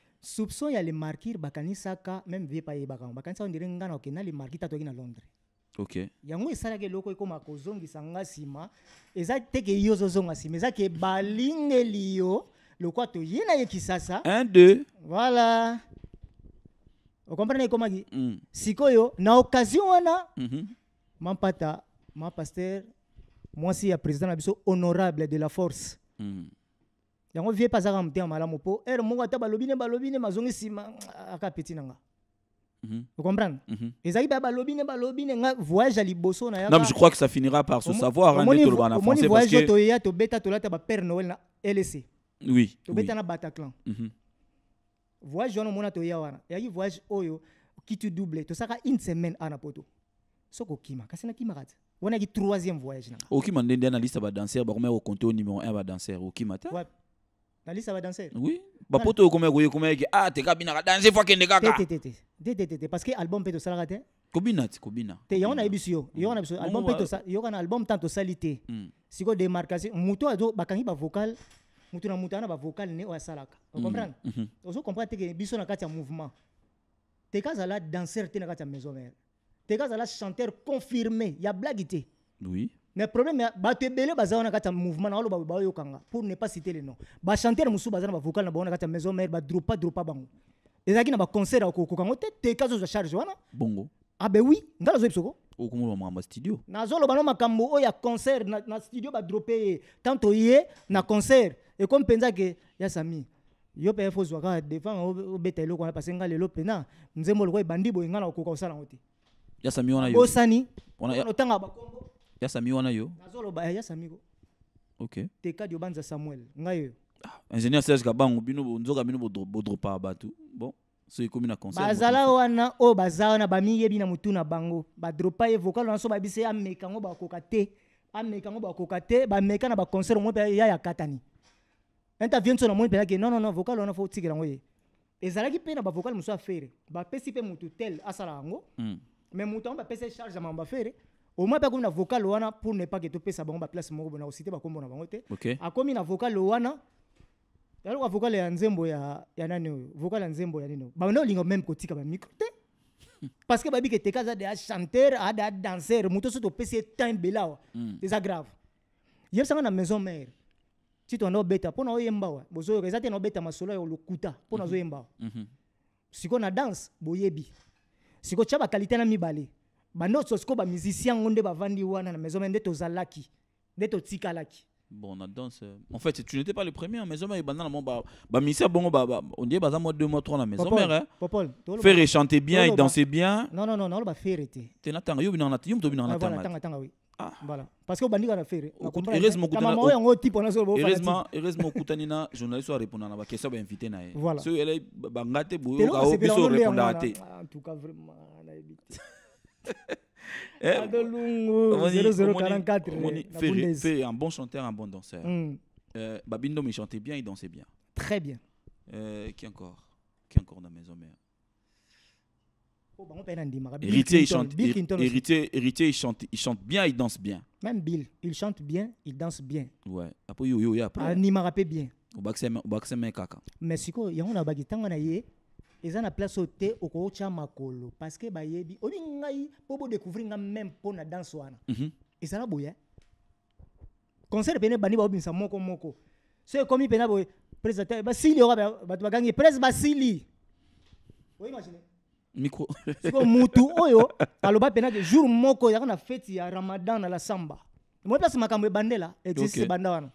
soupçon ya lemarkir bakanisaka même vie pa yebaka bakanisaka ondire nga na okende na lemarkir ta toyaki na londres ok yango ke eloko ekóma kozongisa sanga sima eza teke yo sima nsima ke ebalingeli yo lokwa toye na ye kisasa un deux voilà comment dit? mm. yo. na occasion wana mm -hmm. mampata ma paster mwasi ya président na honorable de la force mm yango vie mpe azaka motema malamu mpo ere eh, moko ata balobi ne balobi ne bazongi nsima ah, aka peti na nga -hmm. Mhm. ezalaki baya balobi ne balobine balobine nga voyage ya liboso na yanon je crois que ça finira par se savoir savoirtoloba hein, na français e. mhm. voyage oyo toya tobeta tolata bapère noël na lc oui tobeta na bataclan voyage wana omona toya wana eyaki voyage oyo kitu double tosaka une semaine ana poto soki okima kasi nakimaka te wana yaki troisième voyage na okima ndende na liste ya badanser bakomaya kokonte o numéro 1 badanser okima te ouais. Dali ça va danser. Oui. Bah poto comme goye comme ah te kabina ka danser fois kende kaka. Té té té. Té parce que album pe to sala te. Kobina ti kobina. Te yo na ibisu mm. yo. Yo na ibisu album pe to bah. sa yo kana album tanto salité. Mm. Siko démarcation muto azo bakangi ba vocal mouton na mouton ana ba vocal ne o salaka. Tu comprends? Ozo comprend que biso na kati ya mouvement. Te la danseur te na kati ya maison mère. Te la chanteur confirmé, ya blague t'es. Oui. Ne problème bato ebele baza wana kati ya mouvement na baloba bayokanga pour ne pas citer le nom bachanteur mosusu baza na bavocal na bango na kati ya maison mare badropa dropa bango ezalaki na concert baconcert akokoka yango te teka azozwa Charles wana bongo Ah ben oui, wi ngai nazoyebi soko okomoloba makambo ya studio nazoloba no makambo oyo ya concert na, studio badrope ye tanto ye na concert ekomi mpenza ke ya sami yo mpe fozwa kaka defan obeta ko wana parce ngai lelo mpena nzembo lokola bandi boye ngai na kokoka kosala yango te ya sami wana osani otanga bakombo ya sami wana yo nazoloba eh, ya sami ko ok tekadi banza samuel ngai yo ah, ingénieur serge kabango bino nzoka bino bodropaka batu. bon so ekomi na concert oh, bazala wana o baza na bamiyebi na mutu na bango dropa ye vocal na so babisa ye ameka yango ba te ameka ba kokate, Ba meka na concert omoi mpe ya ya katani intervie nso na moi mpelaki non non non vocal wana fo otikela yango ye ezalaki mpe na bavocal faire. afere bapesi mpe motu tel asala yango hmm. mais motu yango bapesi charge ya mambo afere au moins bakomi na vocal wana pour ne pas que tout bon place topesa bango baplace moko bona kosite bakombo na ok te comme na vocal wana yaloka vocal ya nzembo ya, ya nani oyo vocal ya nzembo ya nini oyo même olinga meme kotika bamikro te hmm. parce que bayebi ke teka aza deya chanteur aa deya danser moto so topesi ye temps ebele awa hmm. eza grave yebisanga na maison mère ti to anda obeta mpo na oyemba awa bozoyoka eza te na obeta masolo ya lokuta mpo na mhm. ozoyemba awa mhm. sikoyo na danse boyebi sikoyo tya qualité na mibale banoso ba musicien yango ba vandi wana na maison me zalaki tozalaki nde totikalaki bon na danse en fait tu n'étais pas le premier hein, maison mon ba ba bamisicien bongo on dirait bazamo mwa deux mois trois na maison mère et hein. chanter bien et danser bien non non non naloba fere te te na tanga yo na yo moto binanga na ah, tanga oui ah. voilà parce que obandika na faire heureusement yango type wana heureusement heureusement okutani na journaliste à arépondre na ba invité na ye soki ele banga te boyoka o biso orepondaa te en tout cas vraiment Eh, fait un bon chanteur, un bon danseur. Babindom mm. Euh, Babindo, il chantait bien, il dansait bien. Très bien. Euh, qui encore Qui encore dans Maison oh, bah, Mère Héritier, il chante, il, chante, bien, il danse bien. Même Bill, il chante bien, il danse bien. Ouais. Après, yo, yo, yo, après. Ah, ni hein. m'a rappelé bien. Au bac, c'est un caca. il y a un baguette, on ont la place au oyo au okotya makolo parceke bayebi oyebi ngai mpo bodecouvrir nga même pour la danse wana mhm. ezala bouille hein? concert pene bandi baobimisa moko moko comme il pena boye présentateur basili tu vas gagner. prese basili oimagine micro siko mutu oyo aloba pena ke jour moko il y yaka na fête ya ramadan à la samba moi place makambo bandela existe ebanda wana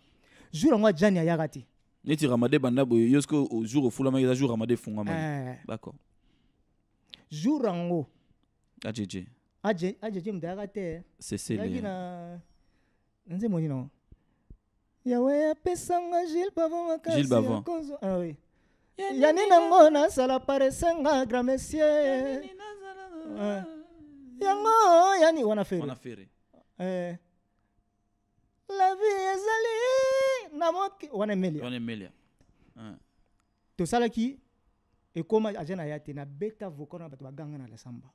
jour yango jani ya te neti ramade banda boye au jour au ofulama eza jour ramade efungama eh. D'accord. jour yango ajeje ajeje moto ayaka te seseleyaki na nze moni nango yawe apesanga gile bavon makasiakonzo yani nango nasala paresenga gramesie eh. yango yani wana fere la vie est ezali na moki wana qui Et comme aza na ya te bêta vocal wana bato dans na samba.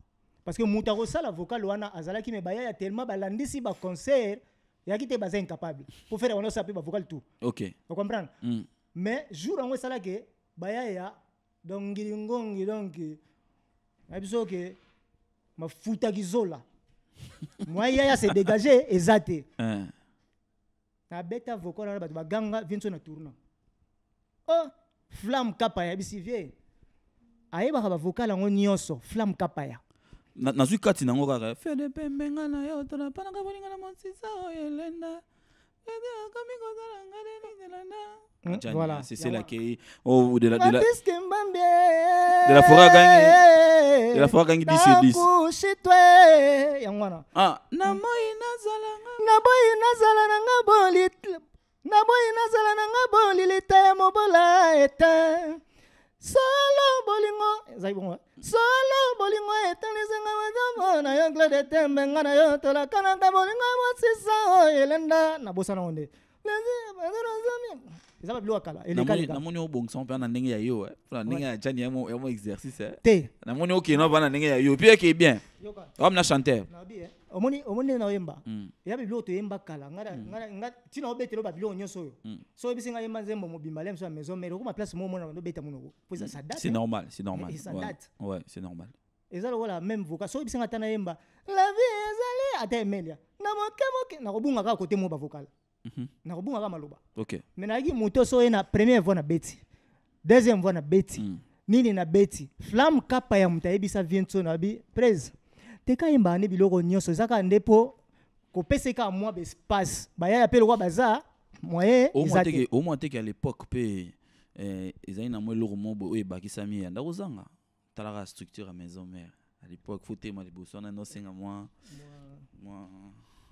parce que moto sala vocal Azala qui me baya tellement balandisi y'a qui te baza incapable Pour faire a sa mpe vocal tout ok ocomprendre mm. mais jour yango ya bayaya dongilingongi donc nayebi so ke mafutaki zola Moi yaya se dégage eza te nabeta vocal wana bato baganga vie nso na tourna o oh, flamme kapa ya bisi vie ayebaka bavocal yango nyonso flamme kapa ya nazwi kati nango kaka fede pembe ngai na yo tolapanaka bolinga na mosisa oyo elenda ede akomi kozala ngai delinzelanda Mm, voilà. c'est celle-là qui est au de la de la de la forêt gagne de la forêt gagne 10 sur 10 ah na moyi nazala na boyi nazala na nga bolit na boyi nazala na nga bolilita ya mobola eta solo bolingo ezali bongo eh? solo bolingo etanisinga majobo na yo glade tembe nga na yo tolakanaka bolingo mosisa oyo elenda nabosanango nde eza babiloko ya kala elekanamoni obongisa mo mpe na ndenge ya yo mpo eh. na ndenge ya jani ya mo exercice eh. te namoni okende mpa na ndenge ya yo mpe eke bien owamina chanteur eh. omoni omoni ndenge naoyemba eza hmm. babiloko toyemba kala ntina hmm. obetela babiloko nyonso oyo hmm. so oyebisi ngai yemba nzembo mobimba le mosu ya maison mare okoma place mo omonaka ndobeta monoko po eza sa date c'est normal c'est normal sa date ouais c'est normal eza lokola même voka so oyebisi ngai ata nayemba la vie ezali ata emelia na mokemoke nakobunga kaka kote mo bavokala Mhm. nakobungaka maloba me nayaki moto so ye na première voi na beti deuxième voi na beti mm. nini na beti flam kapa ya moto ayebisa vie nso na bi prese teka yemba ne biloko nyonso zaka nde mpo kopesaka mwa baespace bayaya mpe lokwa baza moye omwa teke ya l'époque mpe eh, ezali na mwa eloko moko boye oyo ebakisami ya ndako ozanga talaka structure ya maison mare à l'époque fotema liboso wana nosenga mwa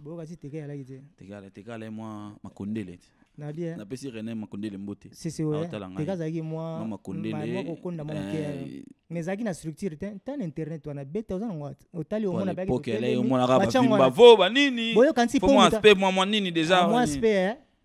boyokati moi alaki te teke alai mwa makondele te nalia napesi rene makondele mbote seseoteka azalaki mwa mwa eh, moke mais ezalaki na structure te ntana internet wana bete oza nango otali omonaaomonaka bavimba vo banini boyokanisi mwa aspe mwa mwa nini deja mwa aspe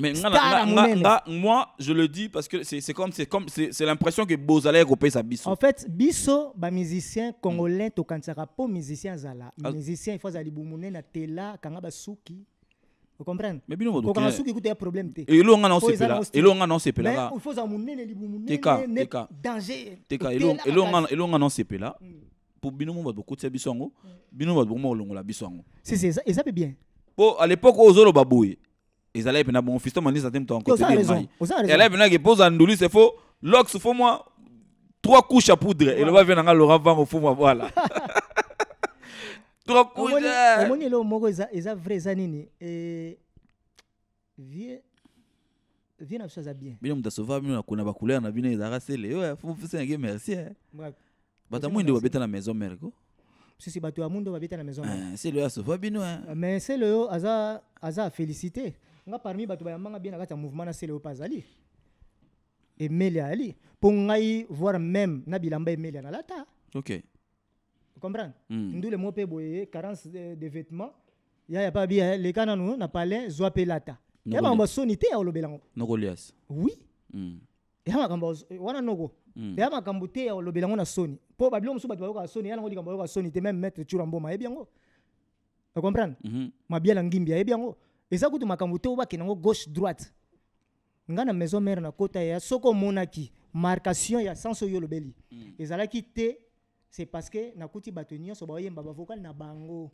mais nga, nga, nga, moi, je le dis parce que c'est comme c'est comme c'est l'impression que Bozalé couper sa bisson En fait, bisso ba musicien congolais to kansaka po musicien zala. Ah. Musicien il faut zali bumune na tela kanga ba suki. Vous comprenez Mais bien on va suki problème té. Et longa non c'est là. Et longa non c'est là. Il faut zamune li bumune ne danger. Tika et longa et longa et longa non c'est là. Mm. Pour bino mo ba kokutia biso ngo. Bino ba bomo longola biso ngo. C'est c'est ça et ça bien. Bon, à l'époque aux ba boye ezalaki ton côté fiston manisa te moto ankoteleemai qui pose Andouli C'est faux. lox faut moi trois couches à poudre eloba vie nanga trois couches a, a vrai eza nini vie vie na chose ça bien bino moto asova a nakuna bacouleur na bino C'est sele eh, c'est un mofisenaki merci eh. bato ya mwindo babeta la maison eh, c'est sisi la maison mais c'est le aza féliciter nga parmi bato bayambanga bien na kati ya mouvement nasele oyo mpe azali emeli ali mpo ngai voire même na bilamba emeli nalata ok comprendre mm. ndule mo mpe boye carence de, de vêtement yaya mpe abi leka nanu na palin zwa mpe lata ya makambo asoni te ya olobelango nokolias oui mm. ya makambo wana noko hmm. ya makambo te ya olobelango na soni mpo babiloko mosusu bato bayoka soni yalango likambo bayoka soni te même maître cura mboma ayebi yango ocomprendre mabiala mhm. ngimbi ayebi yango eza kutu makambo te oyo bakende yango gauche droite nga na maison mare nakota ya soki omonaki marcation ya sens oyo olobeli mm. ezalaki te c'est parce que nakuti bato nyonso baoyemba bavokale na bango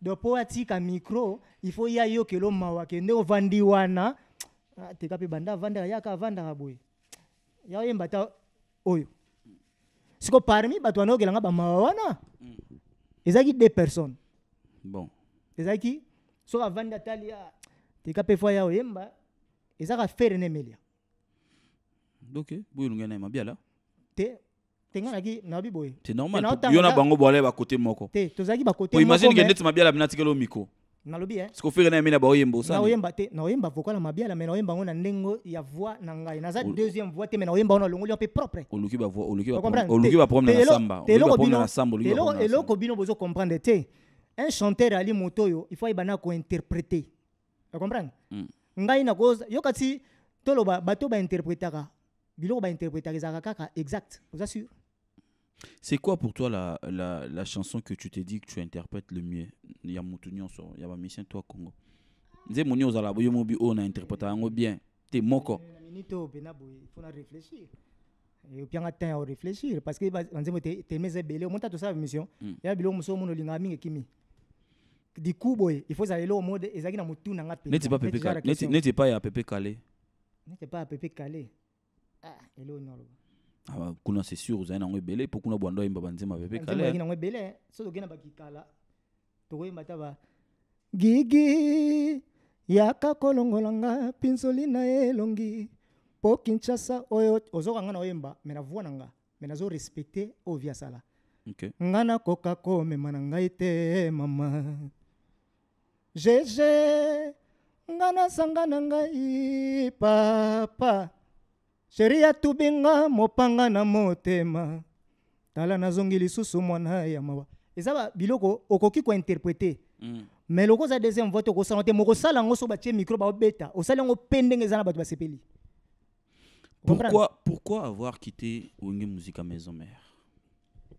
donc mpo atika micro il faut ya yokela mawa ke nde ovandi wana ah, teka mpe banda avandaka yaka avandaka boye ya oyemba ta oyo siko parmi bato wana okelanga bamawa wana mm. ezalaki deux personnes bon ezalaki soki avandi atali tika mpe fois ya oyemba ezaka fere na emelia ok boyelungi na yema biala te tenga naki nayobi boye c'est normal yo na bango boala ba côté moko te tozalaki imagine ke ndeti mabiala bina tikela miko nalobi eh? siko fere na emelia baoyemba osanaoyemba te naoyemba vocal na mabiala me naoyemba yango na ndengo ya voix na ngai naza deuxième voix te me naoyemba yango nalongoli yango mpe propre oluki baproblème na sambaeloko bino bozo comprendre te un chanteur ali moto oyo il faut ayeba na kointerprete comprendre mm. ngai nakoza yo kati toloba bato ba bainterprétaka biloko bainterprétaka ezalaka kaka exact oza sûr c'est quoi pour toi la, la, la chanson que tu t'es dit que tu interprètes le mieux ya on so, ya ba bamisien toi congo nze moni ozala yo mobi oyo na interprète yango bien te moko Na eh, minute oyo oh, mpena il faut réfléchir Et opianga temps à réfléchir parce que banzembo belé, ebele omoni ta tosala mission. Mm. ya biloko muso omona linga mingi kimi. diku boye il faut ezala eloko moko ezalaki na motu na nga penaneti epai ya pepe kale neti epai ya pepe kale ah, eloko nyolo awa kuna c'est sûr ozali nango ebele mpo kuna bwando ayemba banzemba pepe kaleaki nango ebele so tokei na bakikala tokoyemba ta ba gigi yaka kolongola nga pinzoli na elongi mpo kinshasa oyo ozoka nga na oyemba me na voi na nga me nazorespecte oyo vi asala okay. nga nakoka komema na ngai te mama jeje nga nasanga na ngai papa sheri atubinga mopanga na motema tala nazongi lisusu mwana ya mawa eza biloko okoki kointerprete mm. me lokoza deuxième vote okosala te mokosala yango so batie micro baobeta osali yango mpe ndenge eza na bato basepeli pourquoi, pourquoi avoir quitté wenge musique à maison mère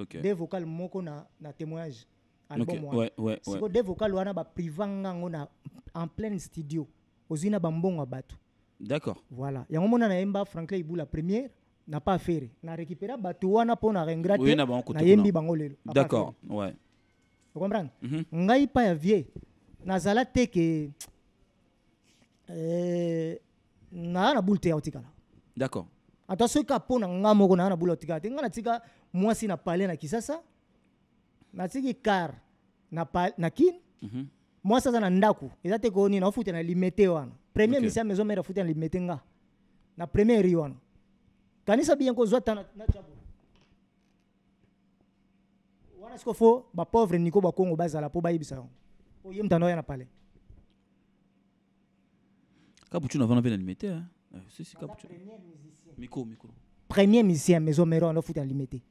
okay. de vocal moko na, na témoignage album okay. ouais, ouais, ouais. de vocal wana ba ngango na en plein studio ozwi na bambongo ya batu. d'accord voilà yango mona emba franklin la première na pas affaire na récupéra batu wana mpo na rengrate Na nayembi bango lelo d'accord ouais Vous mm -hmm. ngai pa ya vie nazala te que euh, na na bule te ya otikala d'accord ata soki apo na nga moko na bule otikala te nga moi si na parlé na kisasa natiki kar na, pa, na kin mm -hmm. ça ça na ndako eza te kooni na ofuta na limete wana premier okay. misi maison mère afuta na limete nga na premier rion kanisa bien ozwa ta bah, bah, bah, na, na cabo wana siko fo pauvre niko bakongo bazala mpo bayebisa yango oye mutanda ya na parlé kabuchu na vana mpe na limete sisi kabuchu micro micro premier musicien maison mère wana ofuta na limete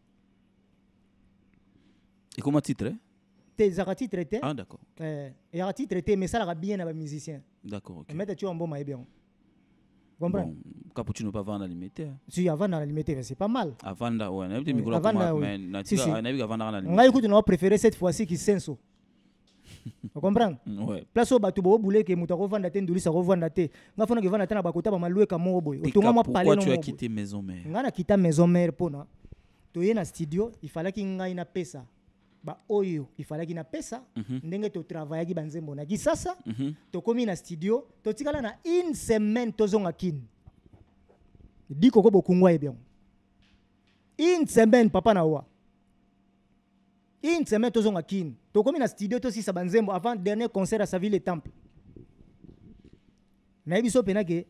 et comment titre Tes arati traité. Ah d'accord. Euh, et arati traité mais ça la bien un musicien. D'accord. OK. Mais tu es un bon maïbien. Hein. Comprends bon, Cappuccino pas vendre à limiter. Si avant à limiter mais c'est pas mal. Avant là ouais, n'avait des micro mais nature n'avait avant à limiter. On a écouté on a préféré cette fois-ci qui senso. o comprendre ouais. place oyo que bobule revendre moto akovanda te ndulisa revendre te nga fona kevanda te na bakota bamalweka moko non. Pourquoi tu as quitté maison mère? quitté maison mère pour hein. na studio il fallait ifalaki ngai pesa. baoyo oyo ifalaki na pesa mm -hmm. ndenge totravayaki banzembo na kisasa sasa mm -hmm. tokomi na studio totikala na une semaine tozonga kini di koko bokungwa ye une semaine papa na wa une semaine tozonga kini tokomi na studio tosisa banzembo avant dernier concert ya savile temple nayebi so mpenake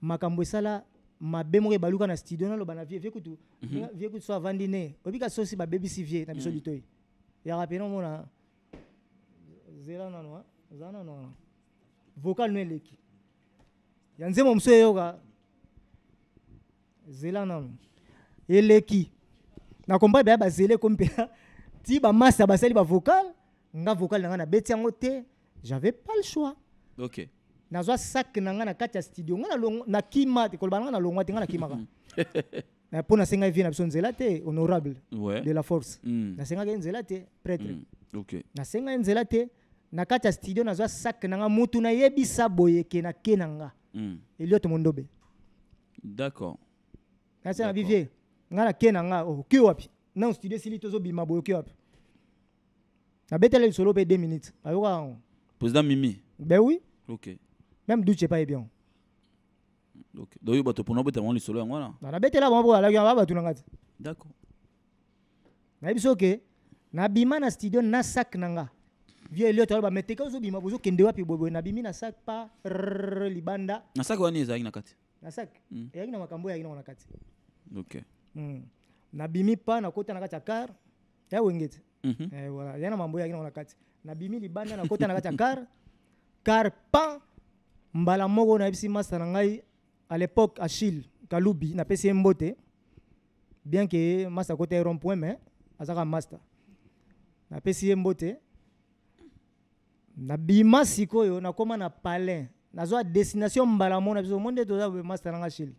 makambo esala mabe moko ebaluka na studio naloba na vie vie kutu mm -hmm. vie kutu so avandi ne obika sosi babebisi vie na biso mm -hmm. litoi yarapeno mona zela nanwa zana nanwana vocal no eleki ya nzembo mosu eyoka zela nano eleki nakomba ebaya bazele ko mpena ti bamasi ya basali bavocal nga vocal na ngai nabeti yango te j'avais pas le choix ok na sak na ngai na kati ya studio ngai nakima te koloba na ngai na te ngai kima mpo vie na biso honorable de la force mm. nasengaki prêtre mm. nasenga ye nzela te na kati ya studio nazwa sak na nga mutu boyeke na ke na nga mm. eliot mondobe d'accord nasenga na ke na nga oke oh, wapi studio esili tozobima boye oke wapi nabetela 2 minutes ayokaka président ben oui ok même duce epai do oyo bato mpona obetama lisolo yango wana nabetela bango mpo alaki yango babatuna kati d'accord nayebi so ke nabima na studio na sak na nga vie elio toyeba me teke ozobima bozokende wapi boyeboye nabimi na sak pa libanda na sak wani ezalaki na hmm. kati hmm. na sak eyaki na makambo eyaki nango na kati ok nabimi pa nakota na kati ya kar ya wenge te voilà ya na mambo eyaki nango na kati nabimi libanda nakota na kati ya kar pan mbala moko nayebisi masta na à l'époque, Achille Kaloubi n'a pas un beauté, bien que Master côté rond-point, mais Azara Master. N'a pas un beauté. N'a bima sikoyo, n'a koma n'a palais. N'a zoa destination mbalamo, n'a besoin monde de tout Master Achille.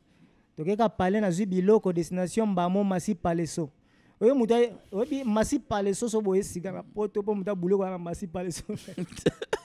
to ke ka a n'a zui biloko, destination mbamo, masi paleso. oyo oyo bi masi paleso so boyesigana po to mpo muda abuloko masi paleso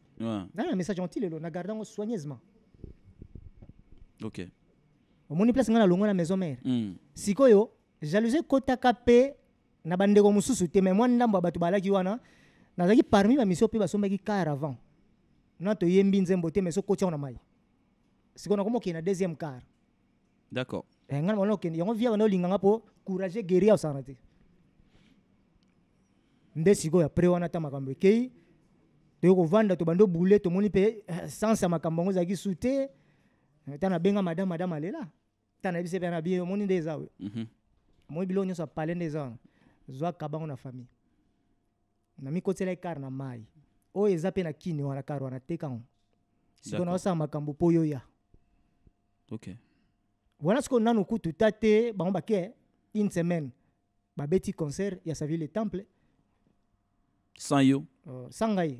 nana message ontile lo nagarda en soigneusement ok omoni place nga nalongo na maison mère. mm. sikoyo jalousie ekotaka mpe na bandeko mosusu te mai mwa ndambo ya bato balaki wana nazalaki parmi bamisio mpe basombaki car avant na toyembi nzembo te mai sokoti yango na mai sikoyo nakoma okende na deuxième car d'accord eh, ngai na bana okende yango via bana olinganga mpo courage guerrier au na te nde sikoyo apres wana ata makambo toyei tobanda obule tomoni mpe eh, sanse ya makambo yango ezalaki su te eh, madame madame alela omoni nde eza mhm. biloko nyonso apale nde eza wana zwa kabango na famille namikotela na mai oyo eza mpe na kini wana wana siko naosala makambo mpo wana kutu ta te bango bake une semaine babeti concert ya savile temple sans yo uh, sans ngai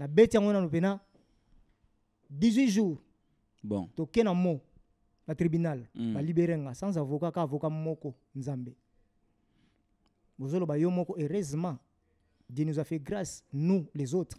na beti yango 18 jours bon tokena mo na tribunal mm. balibere nga sans avocat ka avocat moko nzambe bozoloba yo moko heureusement dieu nous a fait grâce nous les autres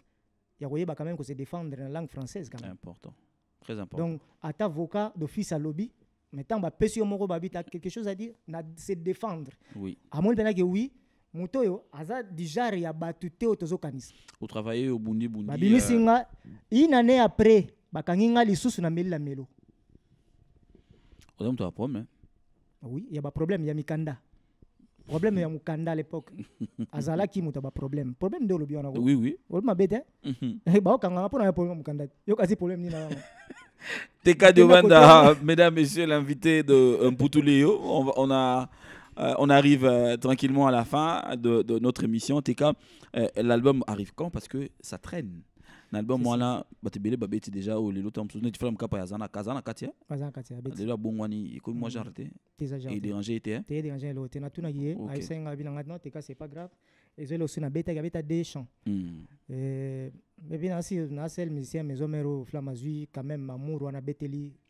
ya koyeba quand même que se défendre na langue française quand même important très important donc ata avocat d'office à lobby maintenant pesi yo moko babi quelque chose à dire na se défendre oui amoni que oui moto oyo aza du genre ya bato te oyo tozokanisa otravaille obundibundi babimisi euh, nga une année après bakangi nga lisusu na melila melo oza moto ya hein? problème oui ya baproblème ya mikanda problème ya Mukanda à l'époque azalaki moto ya baproblème problème nde olobi wana oui, oui. olobi mabe te hein? mhm. eh, baokanganga mpona ya problème ya mokanda yokasi problème ni na yango TK Devanda, mesdames, messieurs, l'invité de euh, Mputuléo, on, on a euh, on arrive euh, tranquillement à la fin de, de notre émission. TK, euh, l'album arrive quand Parce que ça traîne. L'album, voilà, Batibele Babeti déjà, ou oh, les autres, je me souviens, tu fais un Yazana, Kazana Katia. Kazana Katia, Déjà, bon, et comme moi j'ai arrêté. Et dérangé, était. T'es dérangé, l'autre. Et tout, il y a, il y a, c'est pas grave. Et je l'ai aussi, il y a des chants. Hmm. Mais bien, si on a musicien, mes hommes, Flamazui, quand même, Mamour, on a Beteli.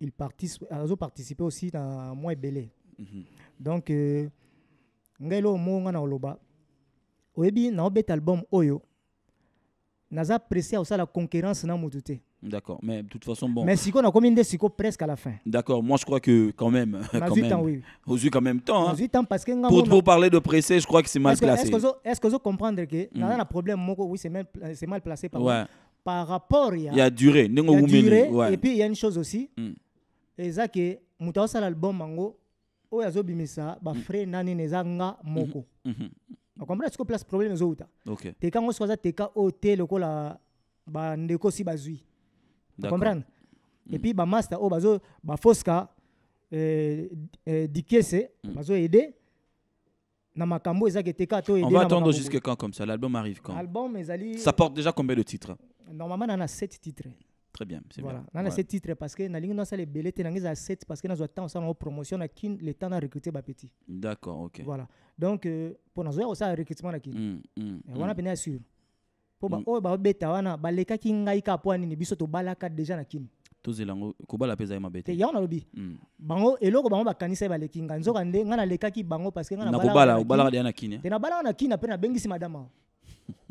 il participe, azo participer aussi dans Moi Belé mhm. donc donc euh, je ngai lelo omo nga na koloba album oyo naza pressé la concurrence na motu D'accord, mais de toute façon, bon. Mais Siko, on a combien de Siko presque à la fin D'accord, moi je crois que quand même. Quand même ans, oui. Aux quand même temps. Hein. Aux ans parce que. Pour trop parler de pressé, je crois que c'est mal est -ce que Est-ce que vous comprenez que. Mm. un problème, oui, c'est mal, placé. Par, par rapport, il y a. Il y a durée. Il y a durée. Ouais. Et puis, il y a une chose aussi. Mm eza ke moto album yango oyo azobimisa mm. eza nga mm-hmm. moko mm-hmm. okomprendre sikoyo place problème Okay. teka on soko aza teka oyo te lokola si mm. oh, bazo bafoska eh, eh, dikese mm. bazoaide na makambo ezake teka to on va attendre jusqu'à quand comme ça l'album arrive quand album ezali ça porte déjà combien de titres normalement a 7 titres Très bien, c'est voilà. bien. Voilà, ouais. c'est titre parce que dans ligne ça les belé tenangiz à 7 parce que dans le temps ça on promotion à qui le temps à recruter ba D'accord, OK. Voilà. Donc euh, pour nous ça recrutement à qui. Mm, mm, on mm, Et bien sûr. pour ba mm. o oh, ba beta wana ba leka ki ngai ka po ni biso to balaka déjà na kini. tozelango kobala mpe ezali mabe te yango nalobi bango eloko bango bakanisa ye baleki nga nzoka nde ngai nalekaki bango parceke ngai nakobalaka deya na kini te nabalaka na kini ape nabengisi madame ao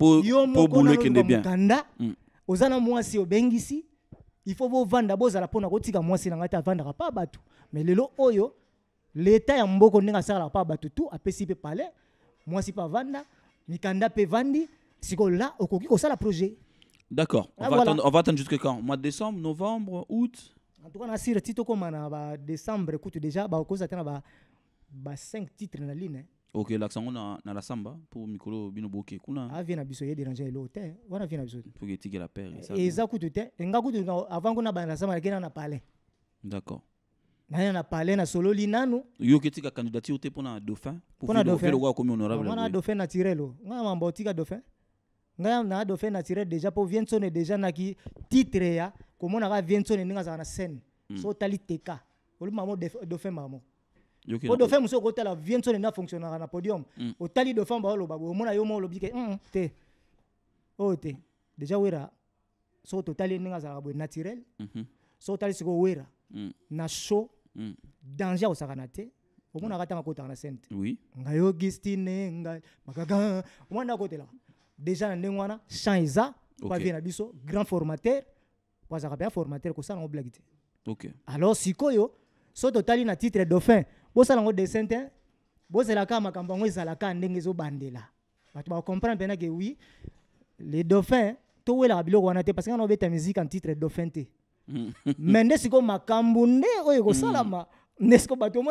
po po il ekende bien mokanda mm. oza na mwasi obengisi ifo bovanda bozala mpona kotika mwasi na ngai te avandaka mpa bato mais lelo oyo l'état ya mboko ndenge asakalaka mpa bato tu apesi mpe pale mwasi mpe avanda mikanda mpe evandi sikoyo la okoki kosala projet d'accord on, ah, va voilà. attendre, on va attendre jusque quand mois de décembre novembre août en tout cas na nasire ti tokóma na décembre écoute déjà bakozala te na ba 5 titres na ligne hein okelakisa yango na, na lasamba pour mikolo oyo bino boke kuna avie ah, na biso ye dérange elo te wana vie na biso te mpoke Et pere eza kutu te nga kutu avant ngo na bana lasamba nakei na na palais d'accord nani na palais nasololi nanu yoki candidaté candidature pour na dauphin Pour mpona dauphinloko honorable. honorablemwana dauphin naturel o oh. ngai mambo otika dauphin Na na dauphin naturel déjà pour vie nsone déjà qui titre ya komonaka vie nsone ndenge azalaka na scène hmm. so Tali teka olima mo dauphin maman po dauphin mosusu okotala vient nso fonctionner na podium mm. otali dauphin baoloba omona yo mo olobi ke mm, te oyo oh, te déjà wera soki totali ndenge azalaka boye naturel mhm. wera mm. na show danger akosaka na te na sente ngai makaka omona nde akotelaka déjà na ndenge wana champ eza na grand formateur po azalaka mpe kosala ngo alors sikoyo soki titre dauphin si tu dessin bo bozela la makambo tu ezalaka ndenge ba bena ke oui les dauphins towelaka biloko wana te parce que avait ta musique en titre dauphin te mm. mais makambu nde oyo mm. bato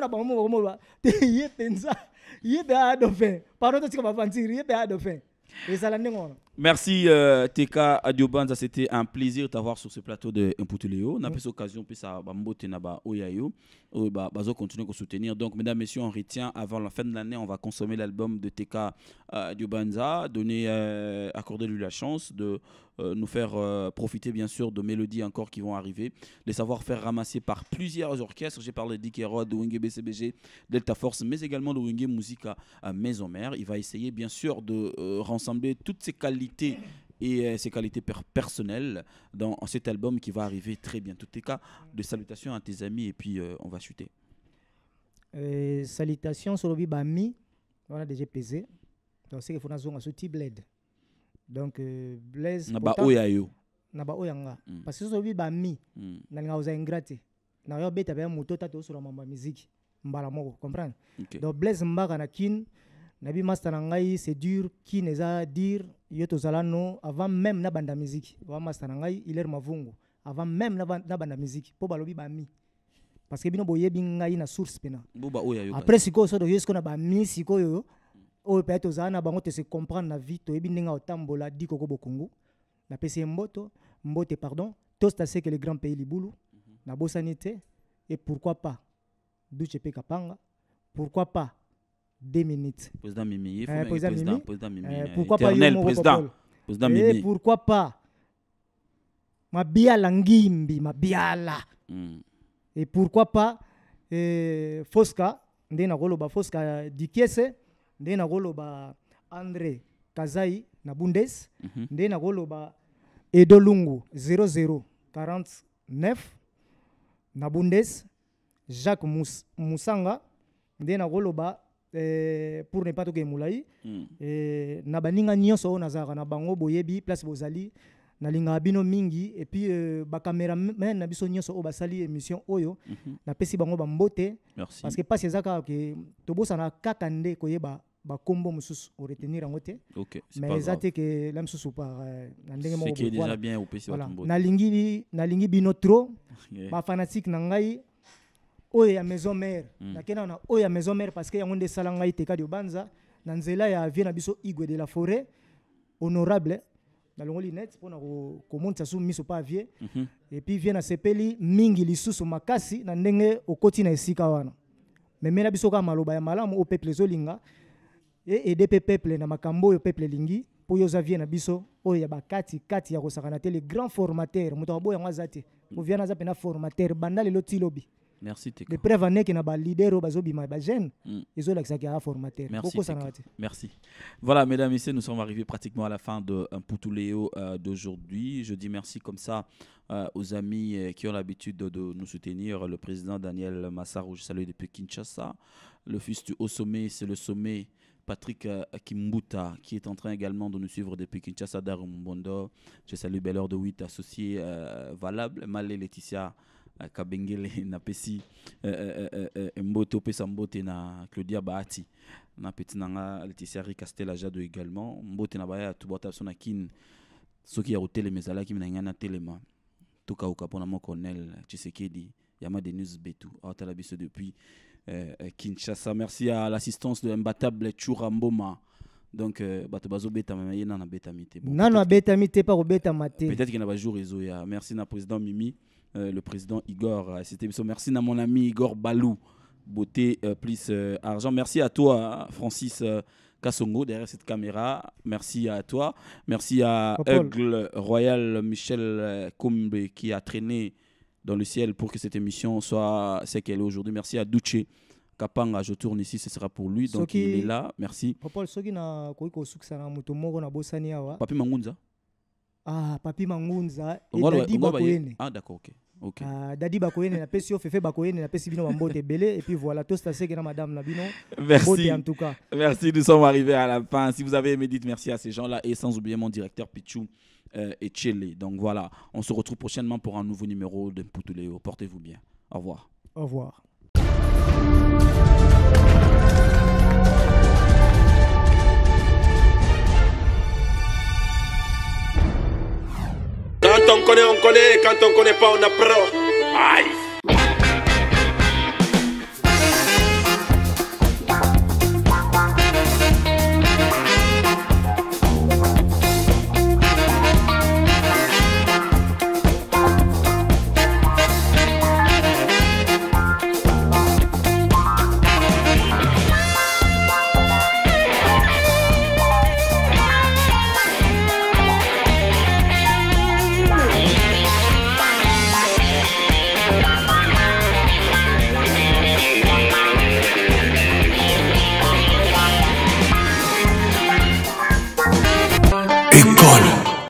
te dauphin pardon ba Merci euh, TK Adiobanza, c'était un plaisir de t'avoir sur ce plateau de Impotuleo. On a eu l'occasion occasion vous bah, euh, bah, bah, soutenir. Donc mesdames messieurs, on retient avant la fin de l'année, on va consommer l'album de TK euh, Adiobanza, donner accorder lui la chance de nous faire profiter bien sûr de mélodies encore qui vont arriver, les savoir faire ramasser par plusieurs orchestres. J'ai parlé d'Ikero, de Wingé BCBG, Delta Force, mais également de Wingé Musica à Maison Mère. Il va essayer bien sûr de rassembler toutes ces qualités et euh, ses qualités personnelles dans cet album qui va arriver très bientôt. En cas, de salutations à tes amis et puis euh, on va chuter. Euh, salutations sur le Bami, voilà déjà pesé. Donc c'est que faut nous ce type bled. Donc euh, Blaise. Naba yo. Naba oyanga. Mm. Parce que sur le Bami, mm. n'anga aux ingraté. N'anga bête avec un moto tato sur la musique. Mbala moko, comprendre. Donc Blaise Mbaka na kin nabi ngai c'est dur qui sait dire yo tozala avant même nabanda miziki wa masana ngai iler mavungu avant même nabanda miziki po balobi bami parce que bino boyebi na source pena après siko so do na bami koyo oyo tozala na bango se comprendre na vie otambola dikoko bokungu Na pese mboto mbote pardon tosta que le grand pays libulu mhm. na et pourquoi pas kapanga pourquoi pas deux minutes. Président Mimi, euh, président, président, président Mimi, pourquoi éternel pas président, président Mimi. Et eh, eh, pourquoi pas eh, Mabiala Ngimbi, Mabiala. Hmm. Et pourquoi pas eh, Fosca, golo ba Fosca Dikiese, golo ba André Kazai na Bundes, mm -hmm. nde nakoloba Edo Lungu 0049 na Bundes, Jacques Mous Musanga, golo ba eh, pour ne pas tout hmm. eh, na baninga nyonso oyo nazalaka na bango boyebi place bozali linga bino mingi et ba euh, men na biso nyoso o basali émission oyo mhm. na pesi bango bango bambote parce que pas eza kaka ke na kaka nde koyeba bakombo mosusu retenir en te okay, mais eza que ke la mosusu par euh, na ndenge lingi bino trop ma na ngai oyo ya maison mare mm. nakenda na oyo ya maison mare parce que yango nde esala ngai tekadi obanza na nzela ya avier na biso igwe de la forêt honorable nalongoli net mpona komonisa so miso mpa avier mm -hmm. epuis vie mhm. nasepeli mingi lisusu makasi na ndenge okoti na esika wana memela biso kaka maloba ya malamu oyo peuple ezolinga e ede mpe peuple na makambo oyo peuple elingi mpo oyo oza vie na biso oyo ya bakatikati ya kosakana te le grand formateur moto aboyango aza te mm. oviana aza mpena formateur banda lelo ti lobi merci na hmm. merci voilà mesdames et messieurs nous sommes arrivés pratiquement à la fin de un euh, euh, d'aujourd'hui je dis merci comme ça euh, aux amis qui ont l'habitude de, nous soutenir le président Daniel Massaro je salue depuis Kinshasa le fils du haut sommet c'est le sommet Patrick Kimbuta, qui est en train également de nous suivre depuis Kinshasa, Darumbondo. Je salue Belleur de 8, associé valable. Malé Laetitia, eh, Kabengele napesi eh, eh, mbote opesa mbote na Claudia Bahati na nanga Laetitia Ricastel Ajado également mbote na baya tubota biso na kin soki ya kotelema ezalaki na na telema tokauka mpona mo Cornel Chisekedi, Yama Denise betu aotala biso depuis Kinshasa merci à l'assistance de imbattable Churamboma donc bato bazobetama ye nana abetami te nano abetami te mpa kobetama te peut-être ke na bajour ezoya merci na président Mimi euh, le président Igor à euh, cette émission. Merci à mon ami Igor Balou, beauté euh, plus argent. Merci à toi, Francis. Kassongo derrière cette caméra. Merci à toi. Merci à Eugle Royal Michel Kumbi qui a traîné dans le ciel pour que cette émission soit ce qu'elle est aujourd'hui. Merci à Duce Kapanga, je tourne ici, ce sera pour lui. Donc il est là. Merci. Papi Mangunza ah, papi mangunza edadi eh, bakoyene ah, d'accord ok Okay. Uh, dadi bakoyene napesi yo fefe bakoyene napesi bino bambote ebele et puis voilà tostaseke na madame na bino merci en tout cas merci nous sommes arrivés à la fin si vous avez aimé dites merci à ces gens là et sans oublier mon directeur Pichou euh, et Chile donc voilà on se retrouve prochainement pour un nouveau numéro de Poutouleo portez-vous bien au revoir au revoir on connaît, on connaît. Quand on connaît pas, on apprend. Aïe.